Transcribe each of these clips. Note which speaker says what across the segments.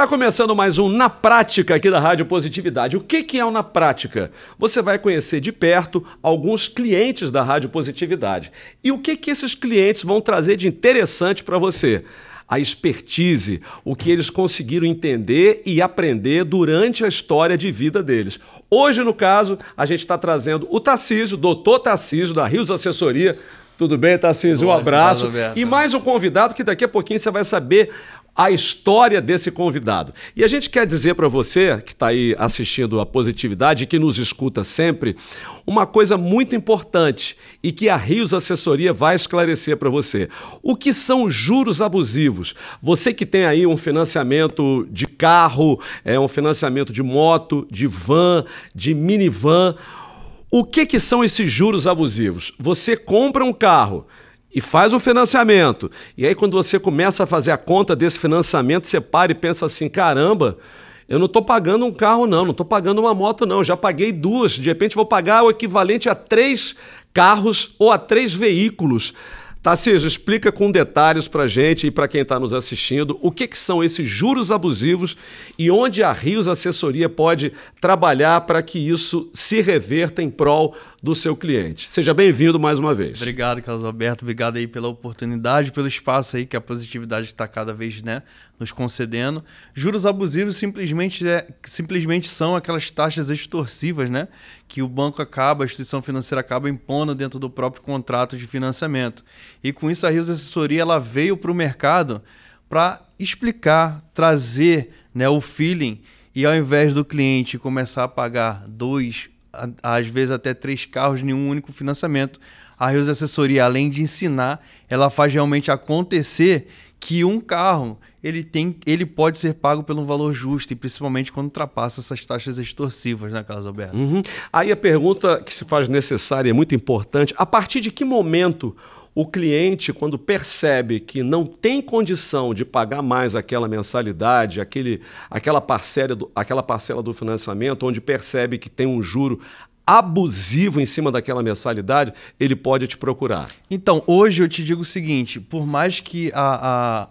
Speaker 1: Está começando mais um Na Prática aqui da Rádio Positividade. O que, que é o Na Prática? Você vai conhecer de perto alguns clientes da Rádio Positividade. E o que, que esses clientes vão trazer de interessante para você? a expertise, o que eles conseguiram entender e aprender durante a história de vida deles. Hoje, no caso, a gente está trazendo o Tarcísio, doutor Tarcísio, da Rios Assessoria. Tudo bem, Tarcísio? Um abraço. E mais um convidado que daqui a pouquinho você vai saber a história desse convidado. E a gente quer dizer para você que está aí assistindo a Positividade e que nos escuta sempre, uma coisa muito importante e que a Rios Assessoria vai esclarecer para você. O que são juros abusivos? Você que tem aí um financiamento de carro, é um financiamento de moto, de van, de minivan, o que, que são esses juros abusivos? Você compra um carro, e faz o financiamento. E aí, quando você começa a fazer a conta desse financiamento, você para e pensa assim: caramba, eu não estou pagando um carro, não, não estou pagando uma moto, não. já paguei duas, de repente vou pagar o equivalente a três carros ou a três veículos. Tarcísio, explica com detalhes para gente e para quem está nos assistindo o que, que são esses juros abusivos e onde a Rios Assessoria pode trabalhar para que isso se reverta em prol do seu cliente. Seja bem-vindo mais uma vez.
Speaker 2: Obrigado, Carlos Alberto. Obrigado aí pela oportunidade, pelo espaço aí que a positividade está cada vez né, nos concedendo. Juros abusivos simplesmente, é, simplesmente são aquelas taxas extorsivas né, que o banco acaba, a instituição financeira acaba impondo dentro do próprio contrato de financiamento. E com isso a Rios Assessoria ela veio para o mercado para explicar, trazer né, o feeling e ao invés do cliente começar a pagar dois às vezes até três carros em um único financiamento. A Rio's Assessoria, além de ensinar, ela faz realmente acontecer que um carro ele tem, ele
Speaker 1: pode ser pago pelo valor justo e principalmente quando ultrapassa essas taxas extorsivas, né, Carlos Alberto? Uhum. Aí a pergunta que se faz necessária é muito importante: a partir de que momento o cliente, quando percebe que não tem condição de pagar mais aquela mensalidade, aquele, aquela, parcela do, aquela parcela do financiamento, onde percebe que tem um juro abusivo em cima daquela mensalidade, ele pode te procurar. Então,
Speaker 2: hoje eu te digo o seguinte: por mais que a, a,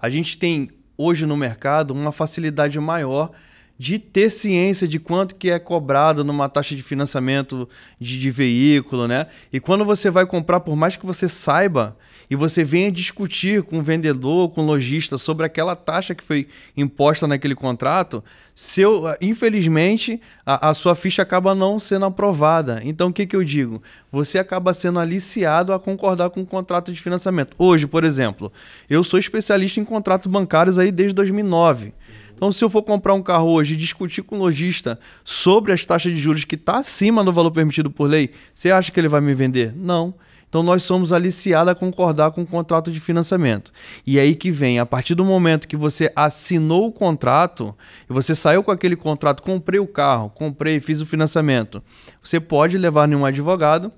Speaker 2: a gente tem hoje no mercado uma facilidade maior de ter ciência de quanto que é cobrado numa taxa de financiamento de, de, veículo, né? E quando você vai comprar, por mais que você saiba, e você venha discutir com o vendedor, com o lojista sobre aquela taxa que foi imposta naquele contrato, seu, infelizmente a, a sua ficha acaba não sendo aprovada. Então o que, que eu digo? Você acaba sendo aliciado a concordar com o um contrato de financiamento. Hoje, por exemplo, eu sou especialista em contratos bancários aí desde 2009. Então, se eu for comprar um carro hoje e discutir com o lojista sobre as taxas de juros que está acima do valor permitido por lei, você acha que ele vai me vender? Não. Então nós somos aliciados a concordar com o contrato de financiamento. E aí que vem, a partir do momento que você assinou o contrato, e você saiu com aquele contrato, comprei o carro, comprei, fiz o financiamento, você pode levar em um advogado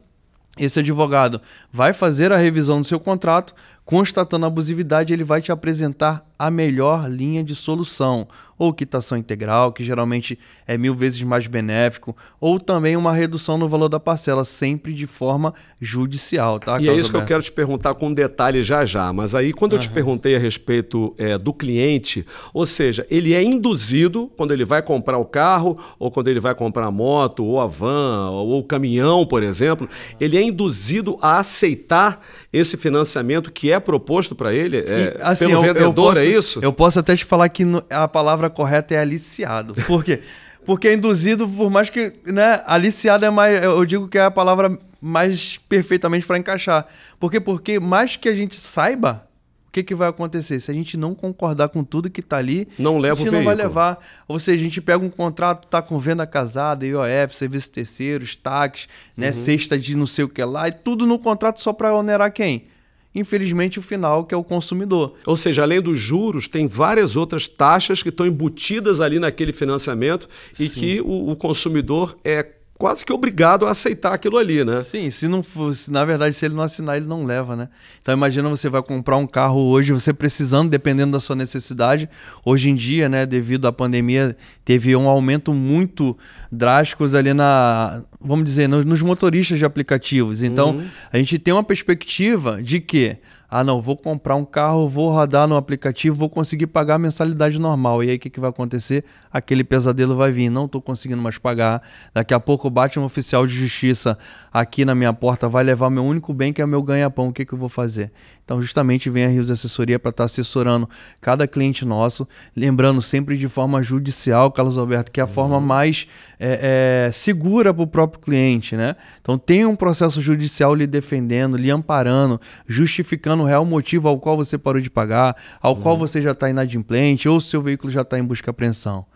Speaker 2: esse advogado vai fazer a revisão do seu contrato, constatando a abusividade, ele vai te apresentar a melhor linha de solução ou quitação integral, que geralmente é mil vezes mais benéfico, ou também uma redução no valor da parcela, sempre de forma judicial, tá? E é isso que eu quero
Speaker 1: te perguntar com detalhe já já. Mas aí, quando eu te perguntei a respeito é, do cliente, ou seja, ele é induzido quando ele vai comprar o carro, ou quando ele vai comprar a moto, ou a van, ou o caminhão, por exemplo, ele é induzido a aceitar esse financiamento que é proposto para ele é, e, assim, pelo eu, vendedor, eu é posso, é isso? Eu
Speaker 2: posso até te falar que a palavra correta é aliciado. Por quê? Porque é induzido, por mais que. Né, aliciado é mais. Eu digo que é a palavra mais perfeitamente para encaixar. Por quê? Porque mais que a gente saiba, o que, que vai acontecer? Se a gente não concordar com tudo que está ali, não leva a gente não vai levar. Ou seja, a gente pega um contrato, tá com venda casada, IOF, serviços terceiros, taxas, né, uhum. cesta de não sei o que lá, e tudo no contrato só para onerar quem?
Speaker 1: infelizmente, o final, que é o consumidor. Ou seja, além dos juros, tem várias outras taxas que estão embutidas ali naquele financiamento e Sim. que o, o consumidor é quase que obrigado a aceitar aquilo ali, né? Sim, se não fosse, na verdade, se ele não assinar, ele não leva,
Speaker 2: né? Então imagina você vai comprar um carro hoje, você precisando, dependendo da sua necessidade. Hoje em dia, né, devido à pandemia, teve um aumento muito drástico ali na, vamos dizer, nos, nos motoristas de aplicativos. Então, uhum. a gente tem uma perspectiva de que ah não, vou comprar um carro, vou rodar no aplicativo, vou conseguir pagar a mensalidade normal. E aí o que, que vai acontecer? Aquele pesadelo vai vir, não estou conseguindo mais pagar. Daqui a pouco bate um oficial de justiça aqui na minha porta, vai levar meu único bem que é meu ganha-pão, o que, que eu vou fazer? Então, justamente vem a Rios Assessoria para estar tá assessorando cada cliente nosso, lembrando sempre de forma judicial, Carlos Alberto, que é a uhum. forma mais é, é, segura para o próprio cliente, né? Então, tem um processo judicial lhe defendendo, lhe amparando, justificando o real motivo ao qual você parou de pagar, ao uhum. qual você já está inadimplente ou seu
Speaker 1: veículo já está em busca e apreensão.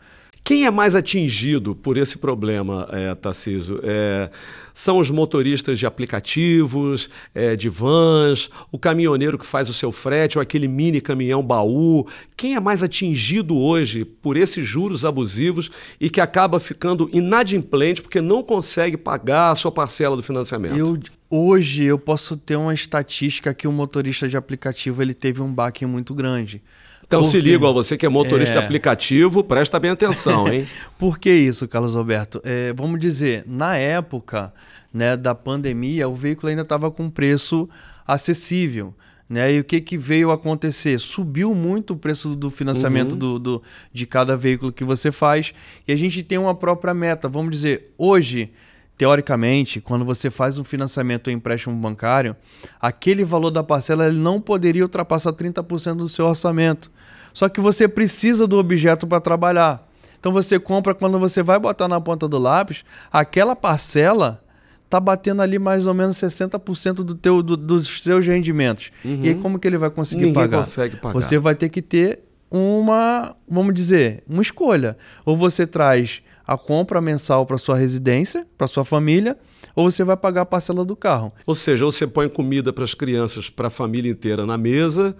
Speaker 1: Quem é mais atingido por esse problema, é, Tarciso? É, são os motoristas de aplicativos, é, de vans, o caminhoneiro que faz o seu frete, ou aquele mini caminhão baú. Quem é mais atingido hoje por esses juros abusivos e que acaba ficando inadimplente porque não consegue pagar a sua parcela do financiamento? Eu,
Speaker 2: hoje eu posso ter uma estatística que o motorista de aplicativo ele teve um baque muito grande. Então se liga, você que é motorista é...
Speaker 1: aplicativo, presta bem atenção, hein?
Speaker 2: Por que isso, Carlos Alberto? É, vamos dizer, na época né, da pandemia, o veículo ainda estava com preço acessível. Né? E o que, que veio acontecer? Subiu muito o preço do financiamento uhum. do, do, de cada veículo que você faz. E a gente tem uma própria meta. Vamos dizer, hoje teoricamente, quando você faz um financiamento ou empréstimo bancário, aquele valor da parcela ele não poderia ultrapassar 30% do seu orçamento. Só que você precisa do objeto para trabalhar. Então você compra quando você vai botar na ponta do lápis, aquela parcela tá batendo ali mais ou menos 60% do teu, do, dos seus rendimentos. Uhum. E aí uhum. como que ele vai conseguir Ninguém pagar? consegue pagar? Você vai ter que ter uma, vamos dizer, uma escolha. Ou você traz a compra mensal para sua residência, para sua família, ou você vai pagar a parcela do carro.
Speaker 1: Ou seja, ou você põe comida para as crianças, para a família inteira na mesa,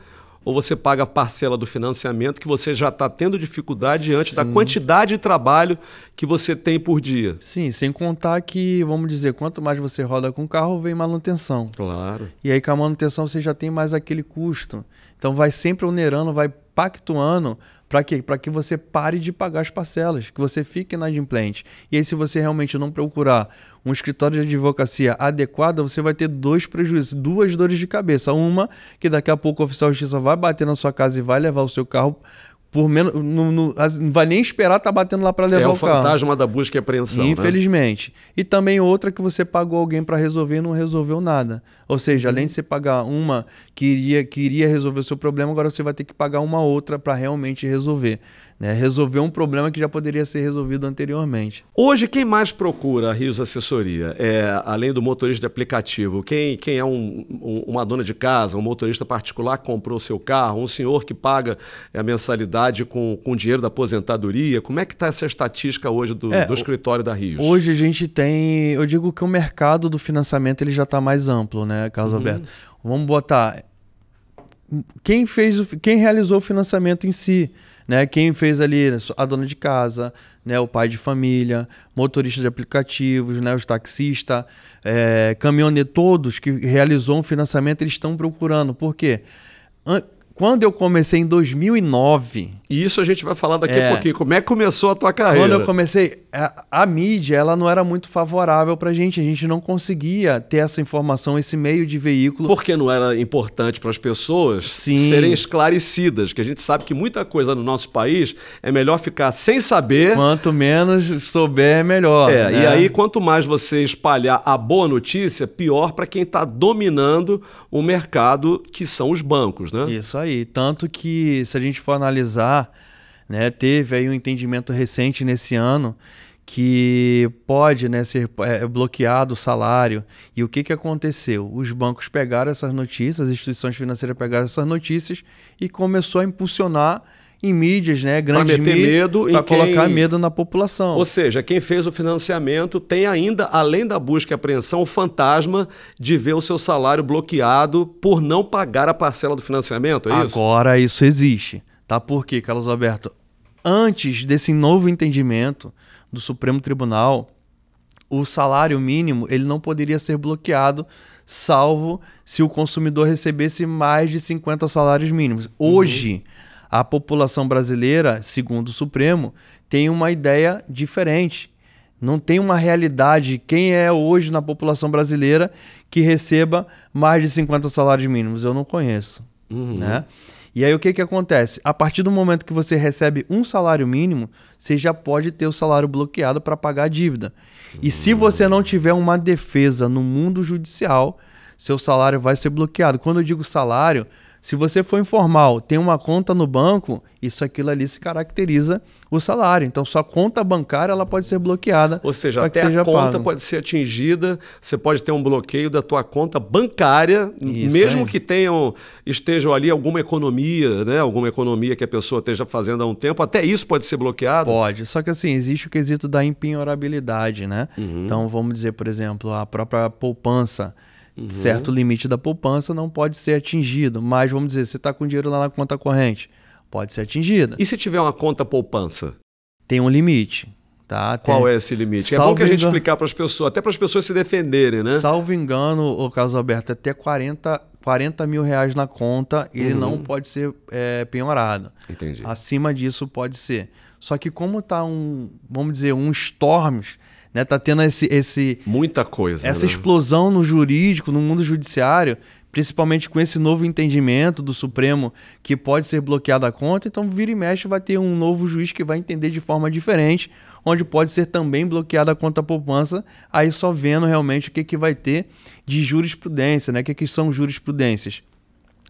Speaker 1: ou você paga a parcela do financiamento que você já está tendo dificuldade diante Sim. da quantidade de trabalho que você tem por dia. Sim, sem
Speaker 2: contar que, vamos dizer, quanto mais você roda com o carro, vem manutenção. Claro. E aí com a manutenção você já tem mais aquele custo. Então vai sempre onerando, vai pactuando para quê? Para que você pare de pagar as parcelas, que você fique inadimplente. E aí, se você realmente não procurar um escritório de advocacia adequado, você vai ter dois prejuízos, duas dores de cabeça. Uma, que daqui a pouco o oficial de justiça vai bater na sua casa e vai levar o seu carro por menos. Não, não, vai nem esperar tá batendo lá para é levar o, carro. É o fantasma
Speaker 1: da busca e apreensão. Né?
Speaker 2: Infelizmente. Né? E também outra que você pagou alguém para resolver e não resolveu nada. Ou seja, além de você pagar uma que iria, que iria resolver o seu problema, agora você vai ter que pagar uma outra para realmente resolver né? resolver um problema que já poderia ser resolvido anteriormente.
Speaker 1: Hoje, quem mais procura a Rios Assessoria? É, além do motorista de aplicativo, quem, quem é um, um, uma dona de casa, um motorista particular que comprou seu carro, um senhor que paga a mensalidade com, com dinheiro da aposentadoria? Como é que está essa estatística hoje do, é, do escritório da Rios? Hoje
Speaker 2: a gente tem... Eu digo que o mercado do financiamento ele já está mais amplo, né, Carlos uhum. Alberto? Vamos botar... Quem, fez, quem realizou o financiamento em si né? Quem fez ali né, a dona de casa, né? o pai de família, motorista de aplicativos, né? os taxistas, é, caminhoneiro, todos que realizou um financiamento, eles estão procurando. Por quê? Quando eu comecei em 2009. E isso a gente
Speaker 1: vai falar daqui é, a pouquinho.
Speaker 2: Como é que começou a tua carreira? Quando eu comecei, a, a mídia ela não era muito favorável para a gente. A gente não conseguia ter essa informação, esse meio de
Speaker 1: veículo. Porque não era importante para as pessoas Sim. serem esclarecidas. Que a gente sabe que muita coisa no nosso país é melhor ficar sem saber. Quanto menos souber, é melhor. É, né? e aí quanto mais você espalhar a boa notícia, pior para quem está dominando o mercado, que são os bancos, né? Isso aí aí. Tanto que, se a gente for analisar,
Speaker 2: né, teve aí um entendimento recente nesse ano que pode né, ser é, bloqueado o salário. E o que, que aconteceu? Os bancos pegaram essas notícias, as instituições financeiras pegaram essas notícias e começou a impulsionar em mídias, né? Grandes mídias. medo para colocar medo na população. Ou
Speaker 1: seja, quem fez o financiamento tem ainda, além da busca e apreensão, o fantasma de ver o seu salário bloqueado por não pagar a parcela do financiamento, é Agora, isso?
Speaker 2: Agora isso existe. Tá? Por quê, Carlos Alberto? Antes desse novo entendimento do Supremo Tribunal, o salário mínimo ele não poderia ser bloqueado, salvo se o consumidor recebesse mais de 50 salários mínimos. Uhum. Hoje. Uhum a população brasileira, segundo o Supremo, tem uma ideia diferente. Não tem uma realidade. Quem é hoje na população brasileira que receba mais de 50 salários mínimos? Eu não conheço. Uhum. Né? E aí o que, que acontece? A partir do momento que você recebe um salário mínimo, você já pode ter o salário bloqueado para pagar a dívida. E se uhum. você não tiver uma defesa no mundo judicial, seu salário vai ser bloqueado. Quando eu digo salário, se você for informal, tem uma conta no banco, isso aquilo ali se
Speaker 1: caracteriza o salário. Então, sua conta bancária ela pode ser bloqueada. Ou seja, até que seja a conta pago. pode ser atingida, você pode ter um bloqueio da tua conta bancária, isso mesmo é. que tenham estejam ali alguma economia, né? Alguma economia que a pessoa esteja fazendo há um tempo, até isso pode ser bloqueado. Pode,
Speaker 2: só que assim, existe o quesito da impenhorabilidade, né? Uhum. Então, vamos dizer, por exemplo, a própria poupança Uhum. Certo limite da poupança não pode ser atingido, mas vamos dizer, você está com dinheiro lá na conta corrente, pode ser atingida. E se tiver uma conta poupança? Tem um limite. Tá, Qual é esse limite? Salve é bom que a gente engano...
Speaker 1: explicar para as pessoas, até para as pessoas se defenderem, né?
Speaker 2: Salvo engano, o caso Alberto, até 40, 40 mil reais na conta, ele uhum. não pode ser é, penhorado. Entendi. Acima disso pode ser. Só que como está um, vamos dizer, um storms, né? Tá tendo esse, esse muita coisa, né, essa né? explosão no jurídico, no mundo judiciário, principalmente com esse novo entendimento do Supremo que pode ser bloqueada a conta, então vira e mexe vai ter um novo juiz que vai entender de forma diferente, onde pode ser também bloqueada a conta poupança, aí só vendo realmente o que, que vai ter de jurisprudência, né? O que, que são jurisprudências?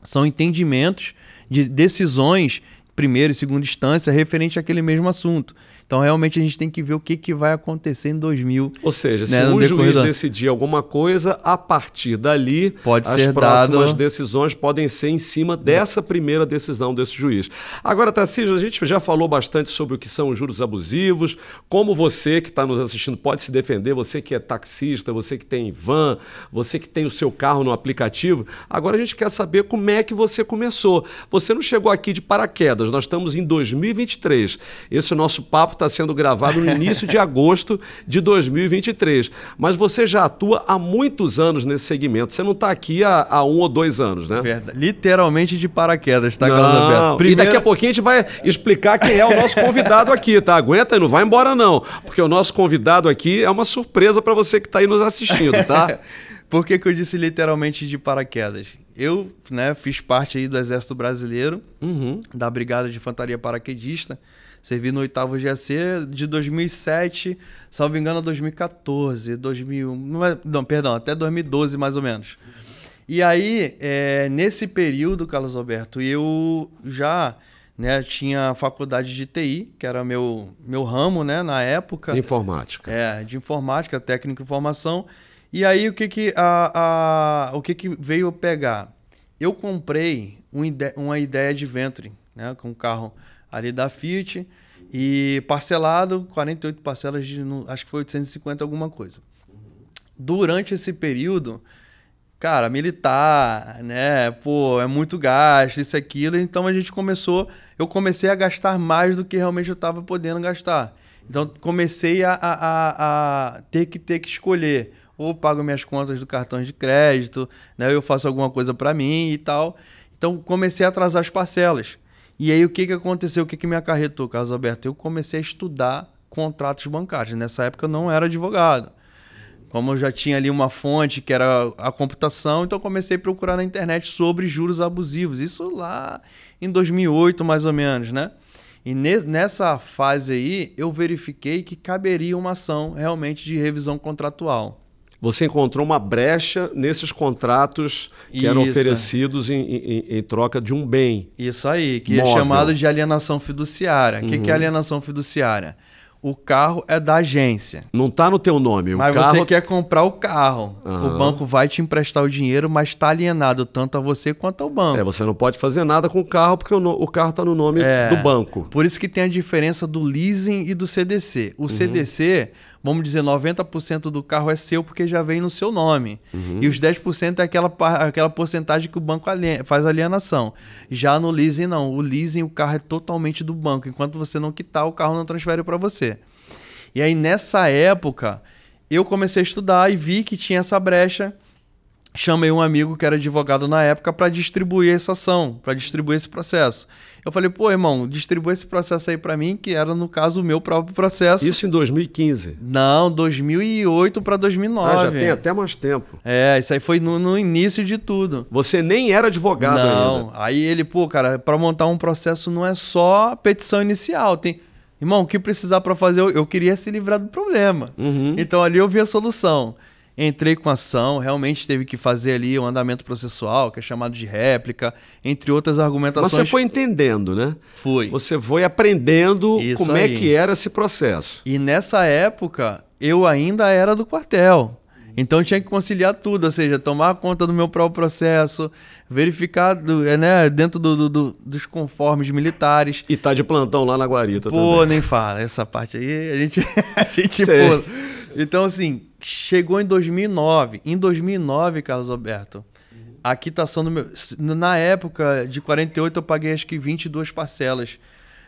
Speaker 2: São entendimentos de decisões primeira e segunda instância referente àquele mesmo assunto. Então, realmente, a gente tem que ver o que, que vai acontecer em 2000. Ou seja, né, se um juiz
Speaker 1: decidir alguma coisa, a partir dali, Pode as próximas dado... decisões podem ser em cima dessa primeira decisão desse juiz. Agora, Tarcísio, a gente já falou bastante sobre o que são os juros abusivos, como você que está nos assistindo pode se defender, você que é taxista, você que tem van, você que tem o seu carro no aplicativo. Agora a gente quer saber como é que você começou. Você não chegou aqui de paraquedas, nós estamos em 2023. Esse é nosso papo está sendo gravado no início de agosto de 2023. Mas você já atua há muitos anos nesse segmento. Você não está aqui há, há, um ou dois anos, né? Verdade. Literalmente de paraquedas, tá, Carlos Primeiro... E daqui a pouquinho a gente vai explicar quem é o nosso convidado aqui, tá? Aguenta aí, não vai embora, não. Porque o nosso convidado aqui é uma surpresa para você que está aí nos assistindo, tá?
Speaker 2: Por que, que eu disse literalmente de paraquedas? eu né, fiz parte aí do Exército Brasileiro, uhum. da Brigada de Infantaria Paraquedista. Servi no oitavo GAC de 2007, salvo engano, 2014, 2000, é, não, perdão, até 2012 mais ou menos. E aí, é, nesse período, Carlos Alberto, eu já né, tinha a faculdade de TI, que era meu, meu ramo né, na época. De informática. É, de informática, técnico em formação. E aí, o que, que, a, a, o que, que veio pegar? Eu comprei um ide uma ideia de ventre né, com um carro ali da Fiat. E parcelado, 48 parcelas de, acho que foi 850 alguma coisa. Durante esse período, cara, militar, né? Pô, é muito gasto, isso aquilo. Então a gente começou, eu comecei a gastar mais do que realmente eu estava podendo gastar. Então comecei a, a, a, a, ter que ter que escolher. Ou pago minhas contas do cartão de crédito, né? Eu faço alguma coisa para mim e tal. Então comecei a atrasar as parcelas. E aí o que, que aconteceu? O que, que me acarretou, Carlos Alberto? Eu comecei a estudar contratos bancários. Nessa época eu não era advogado. Como eu já tinha ali uma fonte que era a computação, então eu comecei a procurar na internet sobre juros abusivos. Isso lá em 2008, mais ou menos, né? E nessa fase aí, eu verifiquei que caberia uma ação realmente de revisão contratual
Speaker 1: você encontrou uma brecha nesses contratos que Isso. eram oferecidos em, em, em, troca de um bem. Isso aí, que é móvel. é chamado
Speaker 2: de alienação fiduciária. O uhum. que, é uhum. alienação fiduciária?
Speaker 1: O carro é da agência. Não está no teu nome. O mas carro... você
Speaker 2: quer comprar o carro.
Speaker 1: Uhum. O banco
Speaker 2: vai te emprestar o dinheiro, mas está alienado tanto a você quanto ao banco. É, você não pode fazer nada com o carro porque o, carro está no nome é, do banco. Por isso que tem a diferença do leasing e do CDC. O uhum. CDC, vamos dizer, 90% do carro é seu porque já vem no seu nome. Uhum. E os 10% é aquela, aquela porcentagem que o banco faz alienação. Já no leasing, não. O leasing, o carro é totalmente do banco. Enquanto você não quitar, o carro não transfere para você. E aí, nessa época, eu comecei a estudar e vi que tinha essa brecha. Chamei um amigo que era advogado na época para distribuir essa ação, para distribuir esse processo. Eu falei, pô, irmão, distribui esse processo aí para mim, que era, no caso, o meu próprio processo. Isso em 2015? Não, 2008 para 2009. Ah, já tem até mais tempo. É, isso aí foi no, no início de tudo. Você nem era advogado não. ainda. Não, aí ele, pô, cara, para montar um processo não é só petição inicial, tem... Irmão, o que precisar para fazer, eu, queria se livrar do problema. Uhum. Então ali eu vi a solução. Entrei com ação, realmente teve que fazer ali o um andamento processual, que é chamado de réplica, entre outras argumentações. Você foi
Speaker 1: entendendo, né? Fui. Você foi aprendendo
Speaker 2: Isso como é aí. é que era esse processo. E nessa época, eu ainda era do quartel. Então tinha que conciliar tudo, ou seja, tomar conta do meu próprio processo, verificar do, é, né, dentro do, do, dos conformes militares. E tá de plantão lá na guarita pô, também. Pô, nem fala, essa parte aí a gente. A gente então, assim, chegou em 2009. Em 2009, Carlos Alberto, a quitação do meu. Na época de 48, eu paguei acho que 22 parcelas.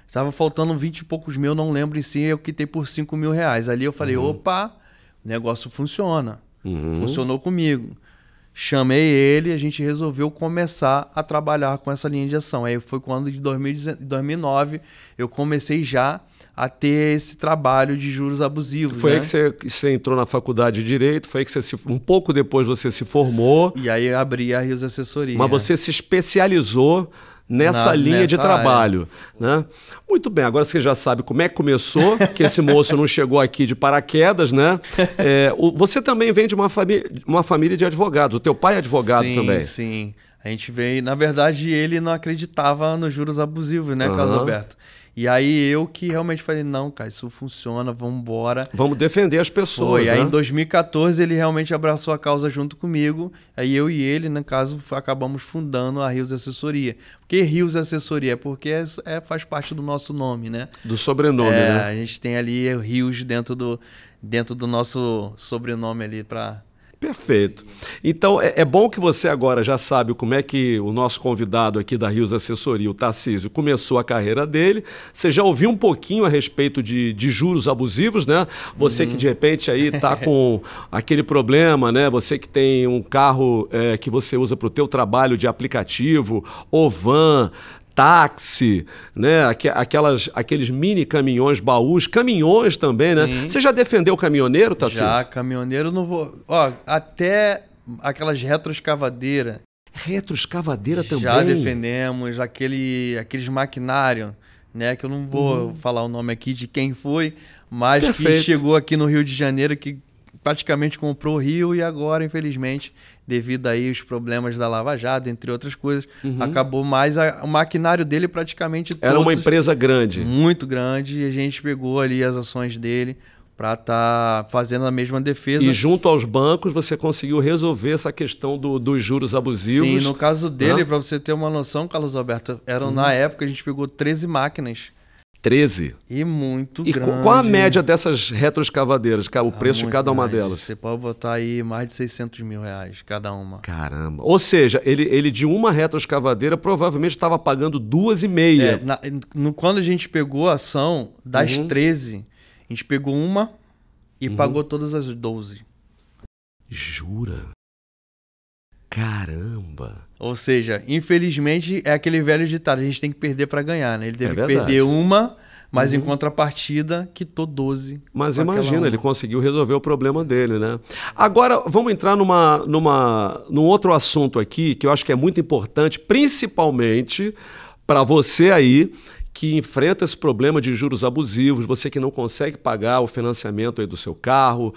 Speaker 2: Estava faltando 20 e poucos mil, não lembro em si. Eu quitei por 5 mil reais. Ali eu falei: uhum. opa, o negócio funciona.
Speaker 1: Uhum. Funcionou
Speaker 2: comigo. Chamei ele a gente resolveu começar a trabalhar com essa linha de ação. Aí foi quando, de 2009, eu comecei
Speaker 1: já a ter esse trabalho de juros abusivos. Foi né? aí que você, que você, entrou na faculdade de Direito, foi aí que você se, um pouco depois você se formou. E aí abri a Rios Assessoria. Mas você se especializou nessa na, linha nessa de trabalho. Né? Muito bem, agora você já sabe como é que começou, que esse moço não chegou aqui de paraquedas, né? É, o, você também vem de uma, uma família de advogados, o teu pai é advogado sim, também. Sim,
Speaker 2: sim. A gente veio, na verdade, ele não acreditava nos juros abusivos, né, uhum. Carlos Alberto? E aí eu que realmente falei, não, cara, isso funciona, vamos embora. Vamos defender as pessoas, Foi. Aí né? em 2014 ele realmente abraçou a causa junto comigo. Aí eu e ele, no né, caso, acabamos fundando a Rios Assessoria. Por que Rios Assessoria? Porque é, é, faz parte do nosso nome, né? Do sobrenome, é, né? A gente tem ali Rios dentro do, dentro do nosso sobrenome
Speaker 1: ali para Perfeito. Então, é, é, bom que você agora já sabe como é que o nosso convidado aqui da Rios Assessoria, o Tarcísio, começou a carreira dele. Você já ouviu um pouquinho a respeito de, de juros abusivos, né? Você uhum. que de repente aí está com aquele problema, né? Você que tem um carro é, que você usa para o teu trabalho de aplicativo, ou van, táxi, né? Aquelas, aqueles mini caminhões, baús, caminhões também, né? Sim. Você já defendeu o caminhoneiro, Tarcísio? Já, caminhoneiro não vou.
Speaker 2: Ó, até aquelas retroescavadeiras.
Speaker 1: Retroescavadeira também? Já
Speaker 2: defendemos, aquele, aqueles maquinário, né? Que eu não vou uhum. falar o nome aqui de quem foi, mas Perfeito. que chegou aqui no Rio de Janeiro que praticamente comprou o Rio e agora, infelizmente, devido aí os problemas da Lava Jato, entre outras coisas, uhum. acabou mais a, o maquinário dele praticamente Era todos, uma empresa
Speaker 1: grande. Muito
Speaker 2: grande, e a gente pegou ali as ações dele para estar tá fazendo a mesma defesa. E
Speaker 1: junto aos bancos você conseguiu resolver essa questão do, dos juros abusivos. Sim, no caso dele, ah.
Speaker 2: para você ter uma noção, Carlos Alberto, eram uhum. na época a gente pegou 13 máquinas
Speaker 1: 13. E muito e grande. E qual a média dessas retroescavadeiras, cara, o ah, preço de cada grande. uma delas? Você pode botar aí mais de 600 mil reais cada uma. Caramba. Ou seja, ele, ele de uma retroescavadeira provavelmente estava pagando duas e meia. É, na, no, quando a gente pegou a ação, das uhum. 13, a gente pegou uma e uhum. pagou
Speaker 2: todas as 12. Jura?
Speaker 1: Caramba. Ou seja,
Speaker 2: infelizmente é aquele velho ditado, a gente tem que perder para ganhar, né? Ele teve é que perder uma, mas uhum. em
Speaker 1: contrapartida quitou 12. Mas imagina, ele conseguiu resolver o problema dele, né? Agora vamos entrar numa, numa, num outro assunto aqui que eu acho que é muito importante, principalmente para você aí que enfrenta esse problema de juros abusivos, você que não consegue pagar o financiamento do seu carro,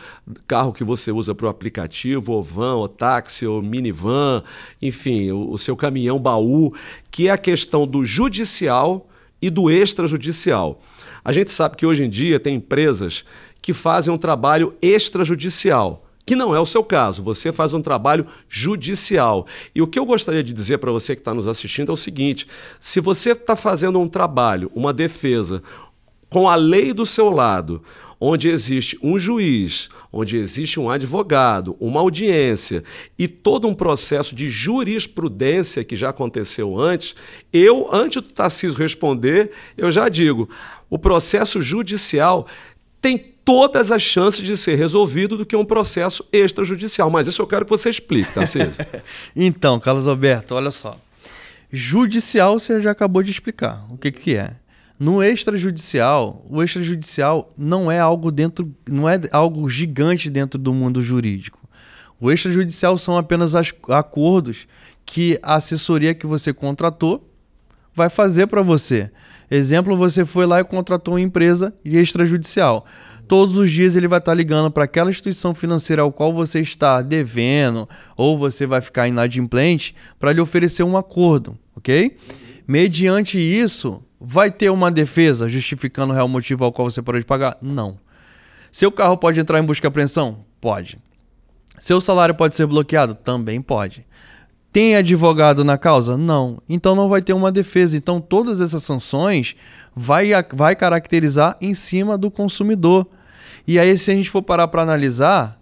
Speaker 1: carro que você usa para o aplicativo, ou van, ou táxi, ou minivan, enfim, o, o seu caminhão baú, que é a questão do judicial e do extrajudicial. A gente sabe que hoje em dia tem empresas que fazem um trabalho extrajudicial que não é o seu caso. Você faz um trabalho judicial. E o que eu gostaria de dizer para você que está nos assistindo é o seguinte: se você está fazendo um trabalho, uma defesa, com a lei do seu lado, onde existe um juiz, onde existe um advogado, uma audiência e todo um processo de jurisprudência que já aconteceu antes, eu, antes do Tarcísio responder, eu já digo: o processo judicial tem todas as chances de ser resolvido do que um processo extrajudicial. Mas isso eu quero que você explique, tá, Então, Carlos Alberto,
Speaker 2: olha só. Judicial você já acabou de explicar o que, que é. No extrajudicial, o extrajudicial não é algo dentro, não é algo gigante dentro do mundo jurídico. O extrajudicial são apenas as, acordos que a assessoria que você contratou vai fazer para você. Exemplo, você foi lá e contratou uma empresa de extrajudicial todos os dias ele vai estar tá ligando para aquela instituição financeira ao qual você está devendo ou você vai ficar inadimplente para lhe oferecer um acordo, ok? Mediante isso, vai ter uma defesa justificando o real motivo ao qual você parou de pagar? Não. Seu carro pode entrar em busca e apreensão? Pode. Seu salário pode ser bloqueado? Também pode. Tem advogado na causa? Não. Então não vai ter uma defesa. Então todas essas sanções vai, vai caracterizar em cima do consumidor. E aí, se a gente for parar para analisar,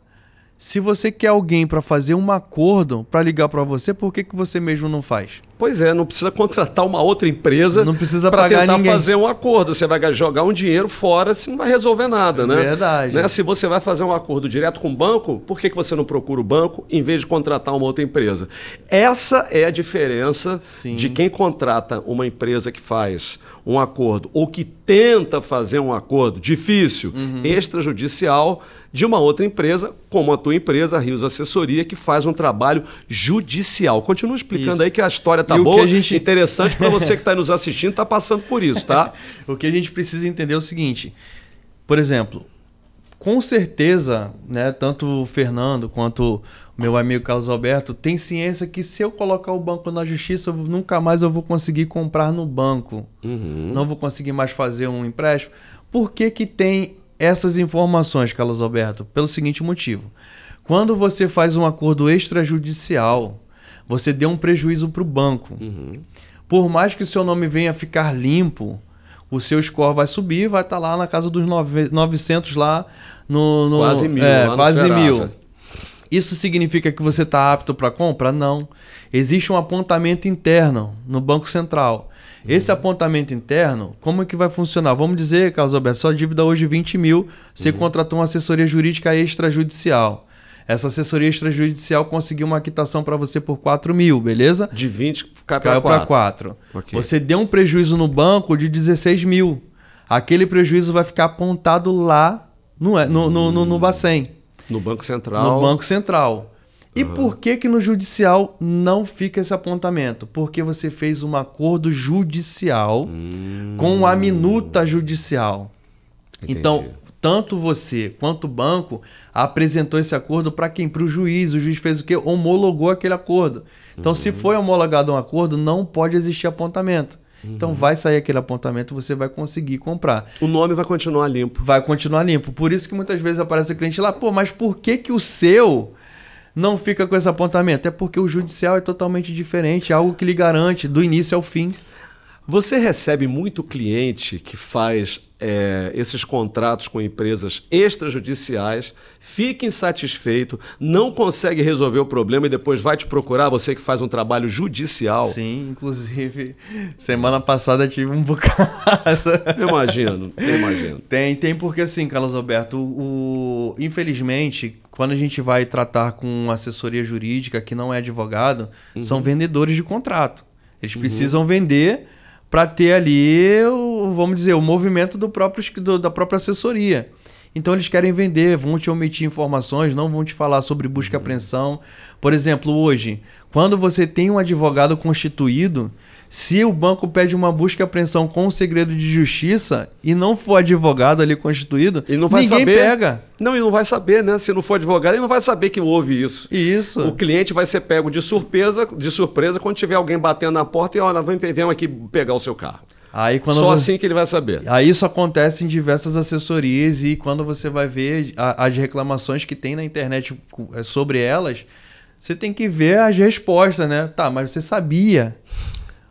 Speaker 2: se você quer alguém para fazer um acordo para ligar para você, por que, que você mesmo não faz?
Speaker 1: Pois é, não precisa contratar uma outra empresa não precisa para tentar ninguém. fazer um acordo. Você vai jogar um dinheiro fora, se não vai resolver nada, é né? Verdade. Né? Se você vai fazer um acordo direto com o banco, por que, que você não procura o banco em vez de contratar uma outra empresa? Essa é a diferença Sim. de quem contrata uma empresa que faz um acordo ou que tenta fazer um acordo difícil, uhum. extrajudicial, de uma outra empresa, como a tua empresa, a Rios Assessoria, que faz um trabalho judicial. Continua explicando Isso. aí que a história tá e boa. Gente... Interessante para você que está nos assistindo, tá passando por isso, tá? o que a gente precisa
Speaker 2: entender é o seguinte. Por exemplo, com certeza, né, tanto o Fernando quanto o meu amigo Carlos Alberto tem ciência que se eu colocar o banco na justiça, nunca mais eu vou conseguir comprar no banco. Uhum. Não vou conseguir mais fazer um empréstimo. Por que, que tem essas informações, Carlos Alberto? Pelo seguinte motivo. Quando você faz um acordo extrajudicial, você deu um prejuízo para o banco. Uhum. Por mais que o seu nome venha ficar limpo, o seu score vai subir, vai estar tá lá na casa dos 900 lá no, no quase mil, é, quase mil. Isso significa que você está apto para compra? Não. Existe um apontamento interno no Banco Central. Uhum. Esse apontamento interno, como é que vai funcionar? Vamos dizer, Carlos Alberto, sua dívida hoje 20 é mil, você uhum. contratou uma assessoria jurídica extrajudicial. Essa assessoria extrajudicial conseguiu uma quitação para você por 4 mil, beleza? De 20 caiu para 4. 4. Okay. Você deu um prejuízo no banco de 16 mil. Aquele prejuízo vai ficar apontado lá no, é, no, no, no, no hum. Bacen. No Banco Central. No Banco Central. E uhum. por que que no judicial não fica esse apontamento? Porque você fez um acordo judicial hum. com a minuta judicial. Então, Entendi. Então, tanto você quanto o banco apresentou esse acordo para quem? Para o juiz. O juiz fez o quê? Homologou aquele acordo. Então, uhum. se foi homologado um acordo, não pode existir apontamento. Então, uhum. Então vai sair aquele apontamento, você vai conseguir comprar. O nome vai continuar limpo. Vai continuar limpo. Por isso que muitas vezes aparece o cliente lá, pô, mas por que que o seu não fica com esse apontamento? É porque o judicial é totalmente diferente, é algo que lhe
Speaker 1: garante do início ao fim. Você recebe muito cliente que faz é, esses contratos com empresas extrajudiciais, fica insatisfeito, não consegue resolver o problema e depois vai te procurar, você que faz um trabalho judicial. Sim, inclusive, semana passada tive um bocado. Eu imagino, eu imagino.
Speaker 2: Tem, tem porque assim, Carlos Alberto, o, infelizmente, quando a gente vai tratar com assessoria jurídica que não é advogado, uhum. são vendedores de contrato. Eles uhum. precisam vender para ter ali, o, vamos dizer, o movimento do próprio, do, da própria assessoria. Então eles querem vender, vão te omitir informações, não vão te falar sobre busca e apreensão. Por exemplo, hoje, quando você tem um advogado constituído, se o banco pede uma busca e apreensão com o segredo de justiça e não for advogado ali constituído, ninguém saber. pega.
Speaker 1: Não, e não vai saber, né? Se não for advogado, ele não vai saber que houve isso. Isso. O cliente vai ser pego de surpresa, de surpresa quando tiver alguém batendo na porta e olha, vem aqui pegar o seu carro. Aí, Só você... assim que ele vai saber.
Speaker 2: Aí isso acontece em diversas assessorias e quando você vai ver as reclamações que tem na internet é, sobre elas, você tem que ver as respostas, né? Tá, mas você sabia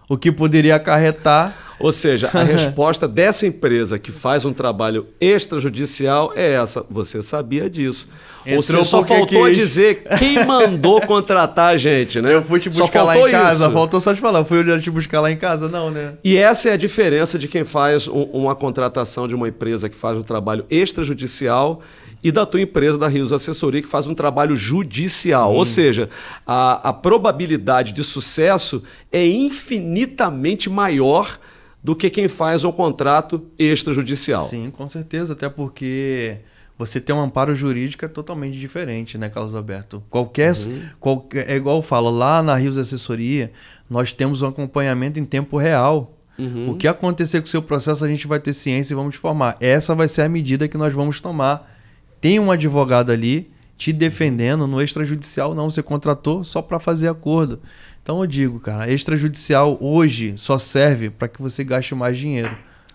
Speaker 2: o que poderia
Speaker 1: acarretar. Ou seja, a resposta dessa empresa que faz um trabalho extrajudicial é essa. Você sabia disso. Entrou Ou seja, só faltou quis. dizer quem mandou contratar a gente, né? Eu fui te buscar lá em casa, isso.
Speaker 2: faltou só te falar, eu fui eu te buscar lá em casa, não, né?
Speaker 1: E essa é a diferença de quem faz um, uma contratação de uma empresa que faz um trabalho extrajudicial e da tua empresa, da Rios Assessoria, que faz um trabalho judicial. Sim. Ou seja, a, a probabilidade de sucesso é infinitamente maior do que quem faz um contrato extrajudicial. Sim, com certeza, até porque você tem um amparo jurídico totalmente diferente, né,
Speaker 2: Carlos Alberto? Qualquer, uhum. qualquer é igual eu falo, lá na Rios Assessoria, nós temos um acompanhamento em tempo real. Uhum. O que acontecer com o seu processo, a gente vai ter ciência e vamos te formar. Essa vai ser a medida que nós vamos tomar tem um advogado ali te defendendo no extrajudicial, não. Você contratou só para fazer acordo. Então eu digo, cara, extrajudicial hoje só serve para que você gaste mais dinheiro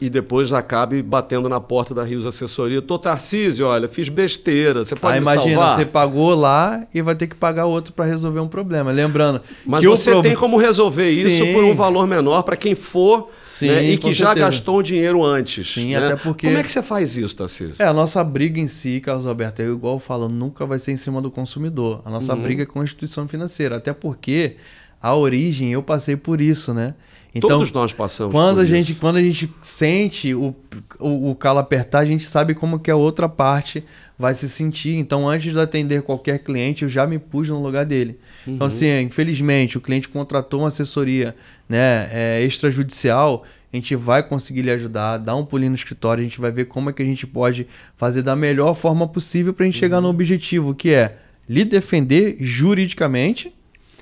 Speaker 1: e depois acabe batendo na porta da Rios Assessoria. Tô Tarcísio, olha, fiz besteira, você pode ah, imagina, salvar? você pagou
Speaker 2: lá e vai ter que pagar outro para resolver um problema. Lembrando. Mas que você prob... tem como resolver isso por um
Speaker 1: valor menor para quem for Sim, né, e que já gastou o dinheiro antes. Sim, né? até porque. Como é que você faz isso, Tarcísio?
Speaker 2: É, a nossa briga em si, Carlos Alberto, é igual eu falo, nunca vai ser em cima do consumidor. A nossa uhum. briga é com a instituição financeira. Até porque a origem, eu passei por isso, né? Então, Todos nós passamos. Quando a isso. gente quando a gente sente o, o, o calo apertar, a gente sabe como que a outra parte vai se sentir. Então, antes de atender qualquer cliente, eu já me pus no lugar dele. Então, uhum. Então, assim, infelizmente, o cliente contratou uma assessoria né, é, extrajudicial a gente vai conseguir lhe ajudar, dar um pulinho no escritório, a gente vai ver como é que a gente pode fazer da melhor forma possível para a gente uhum. chegar no uhum. objetivo, que é lhe defender juridicamente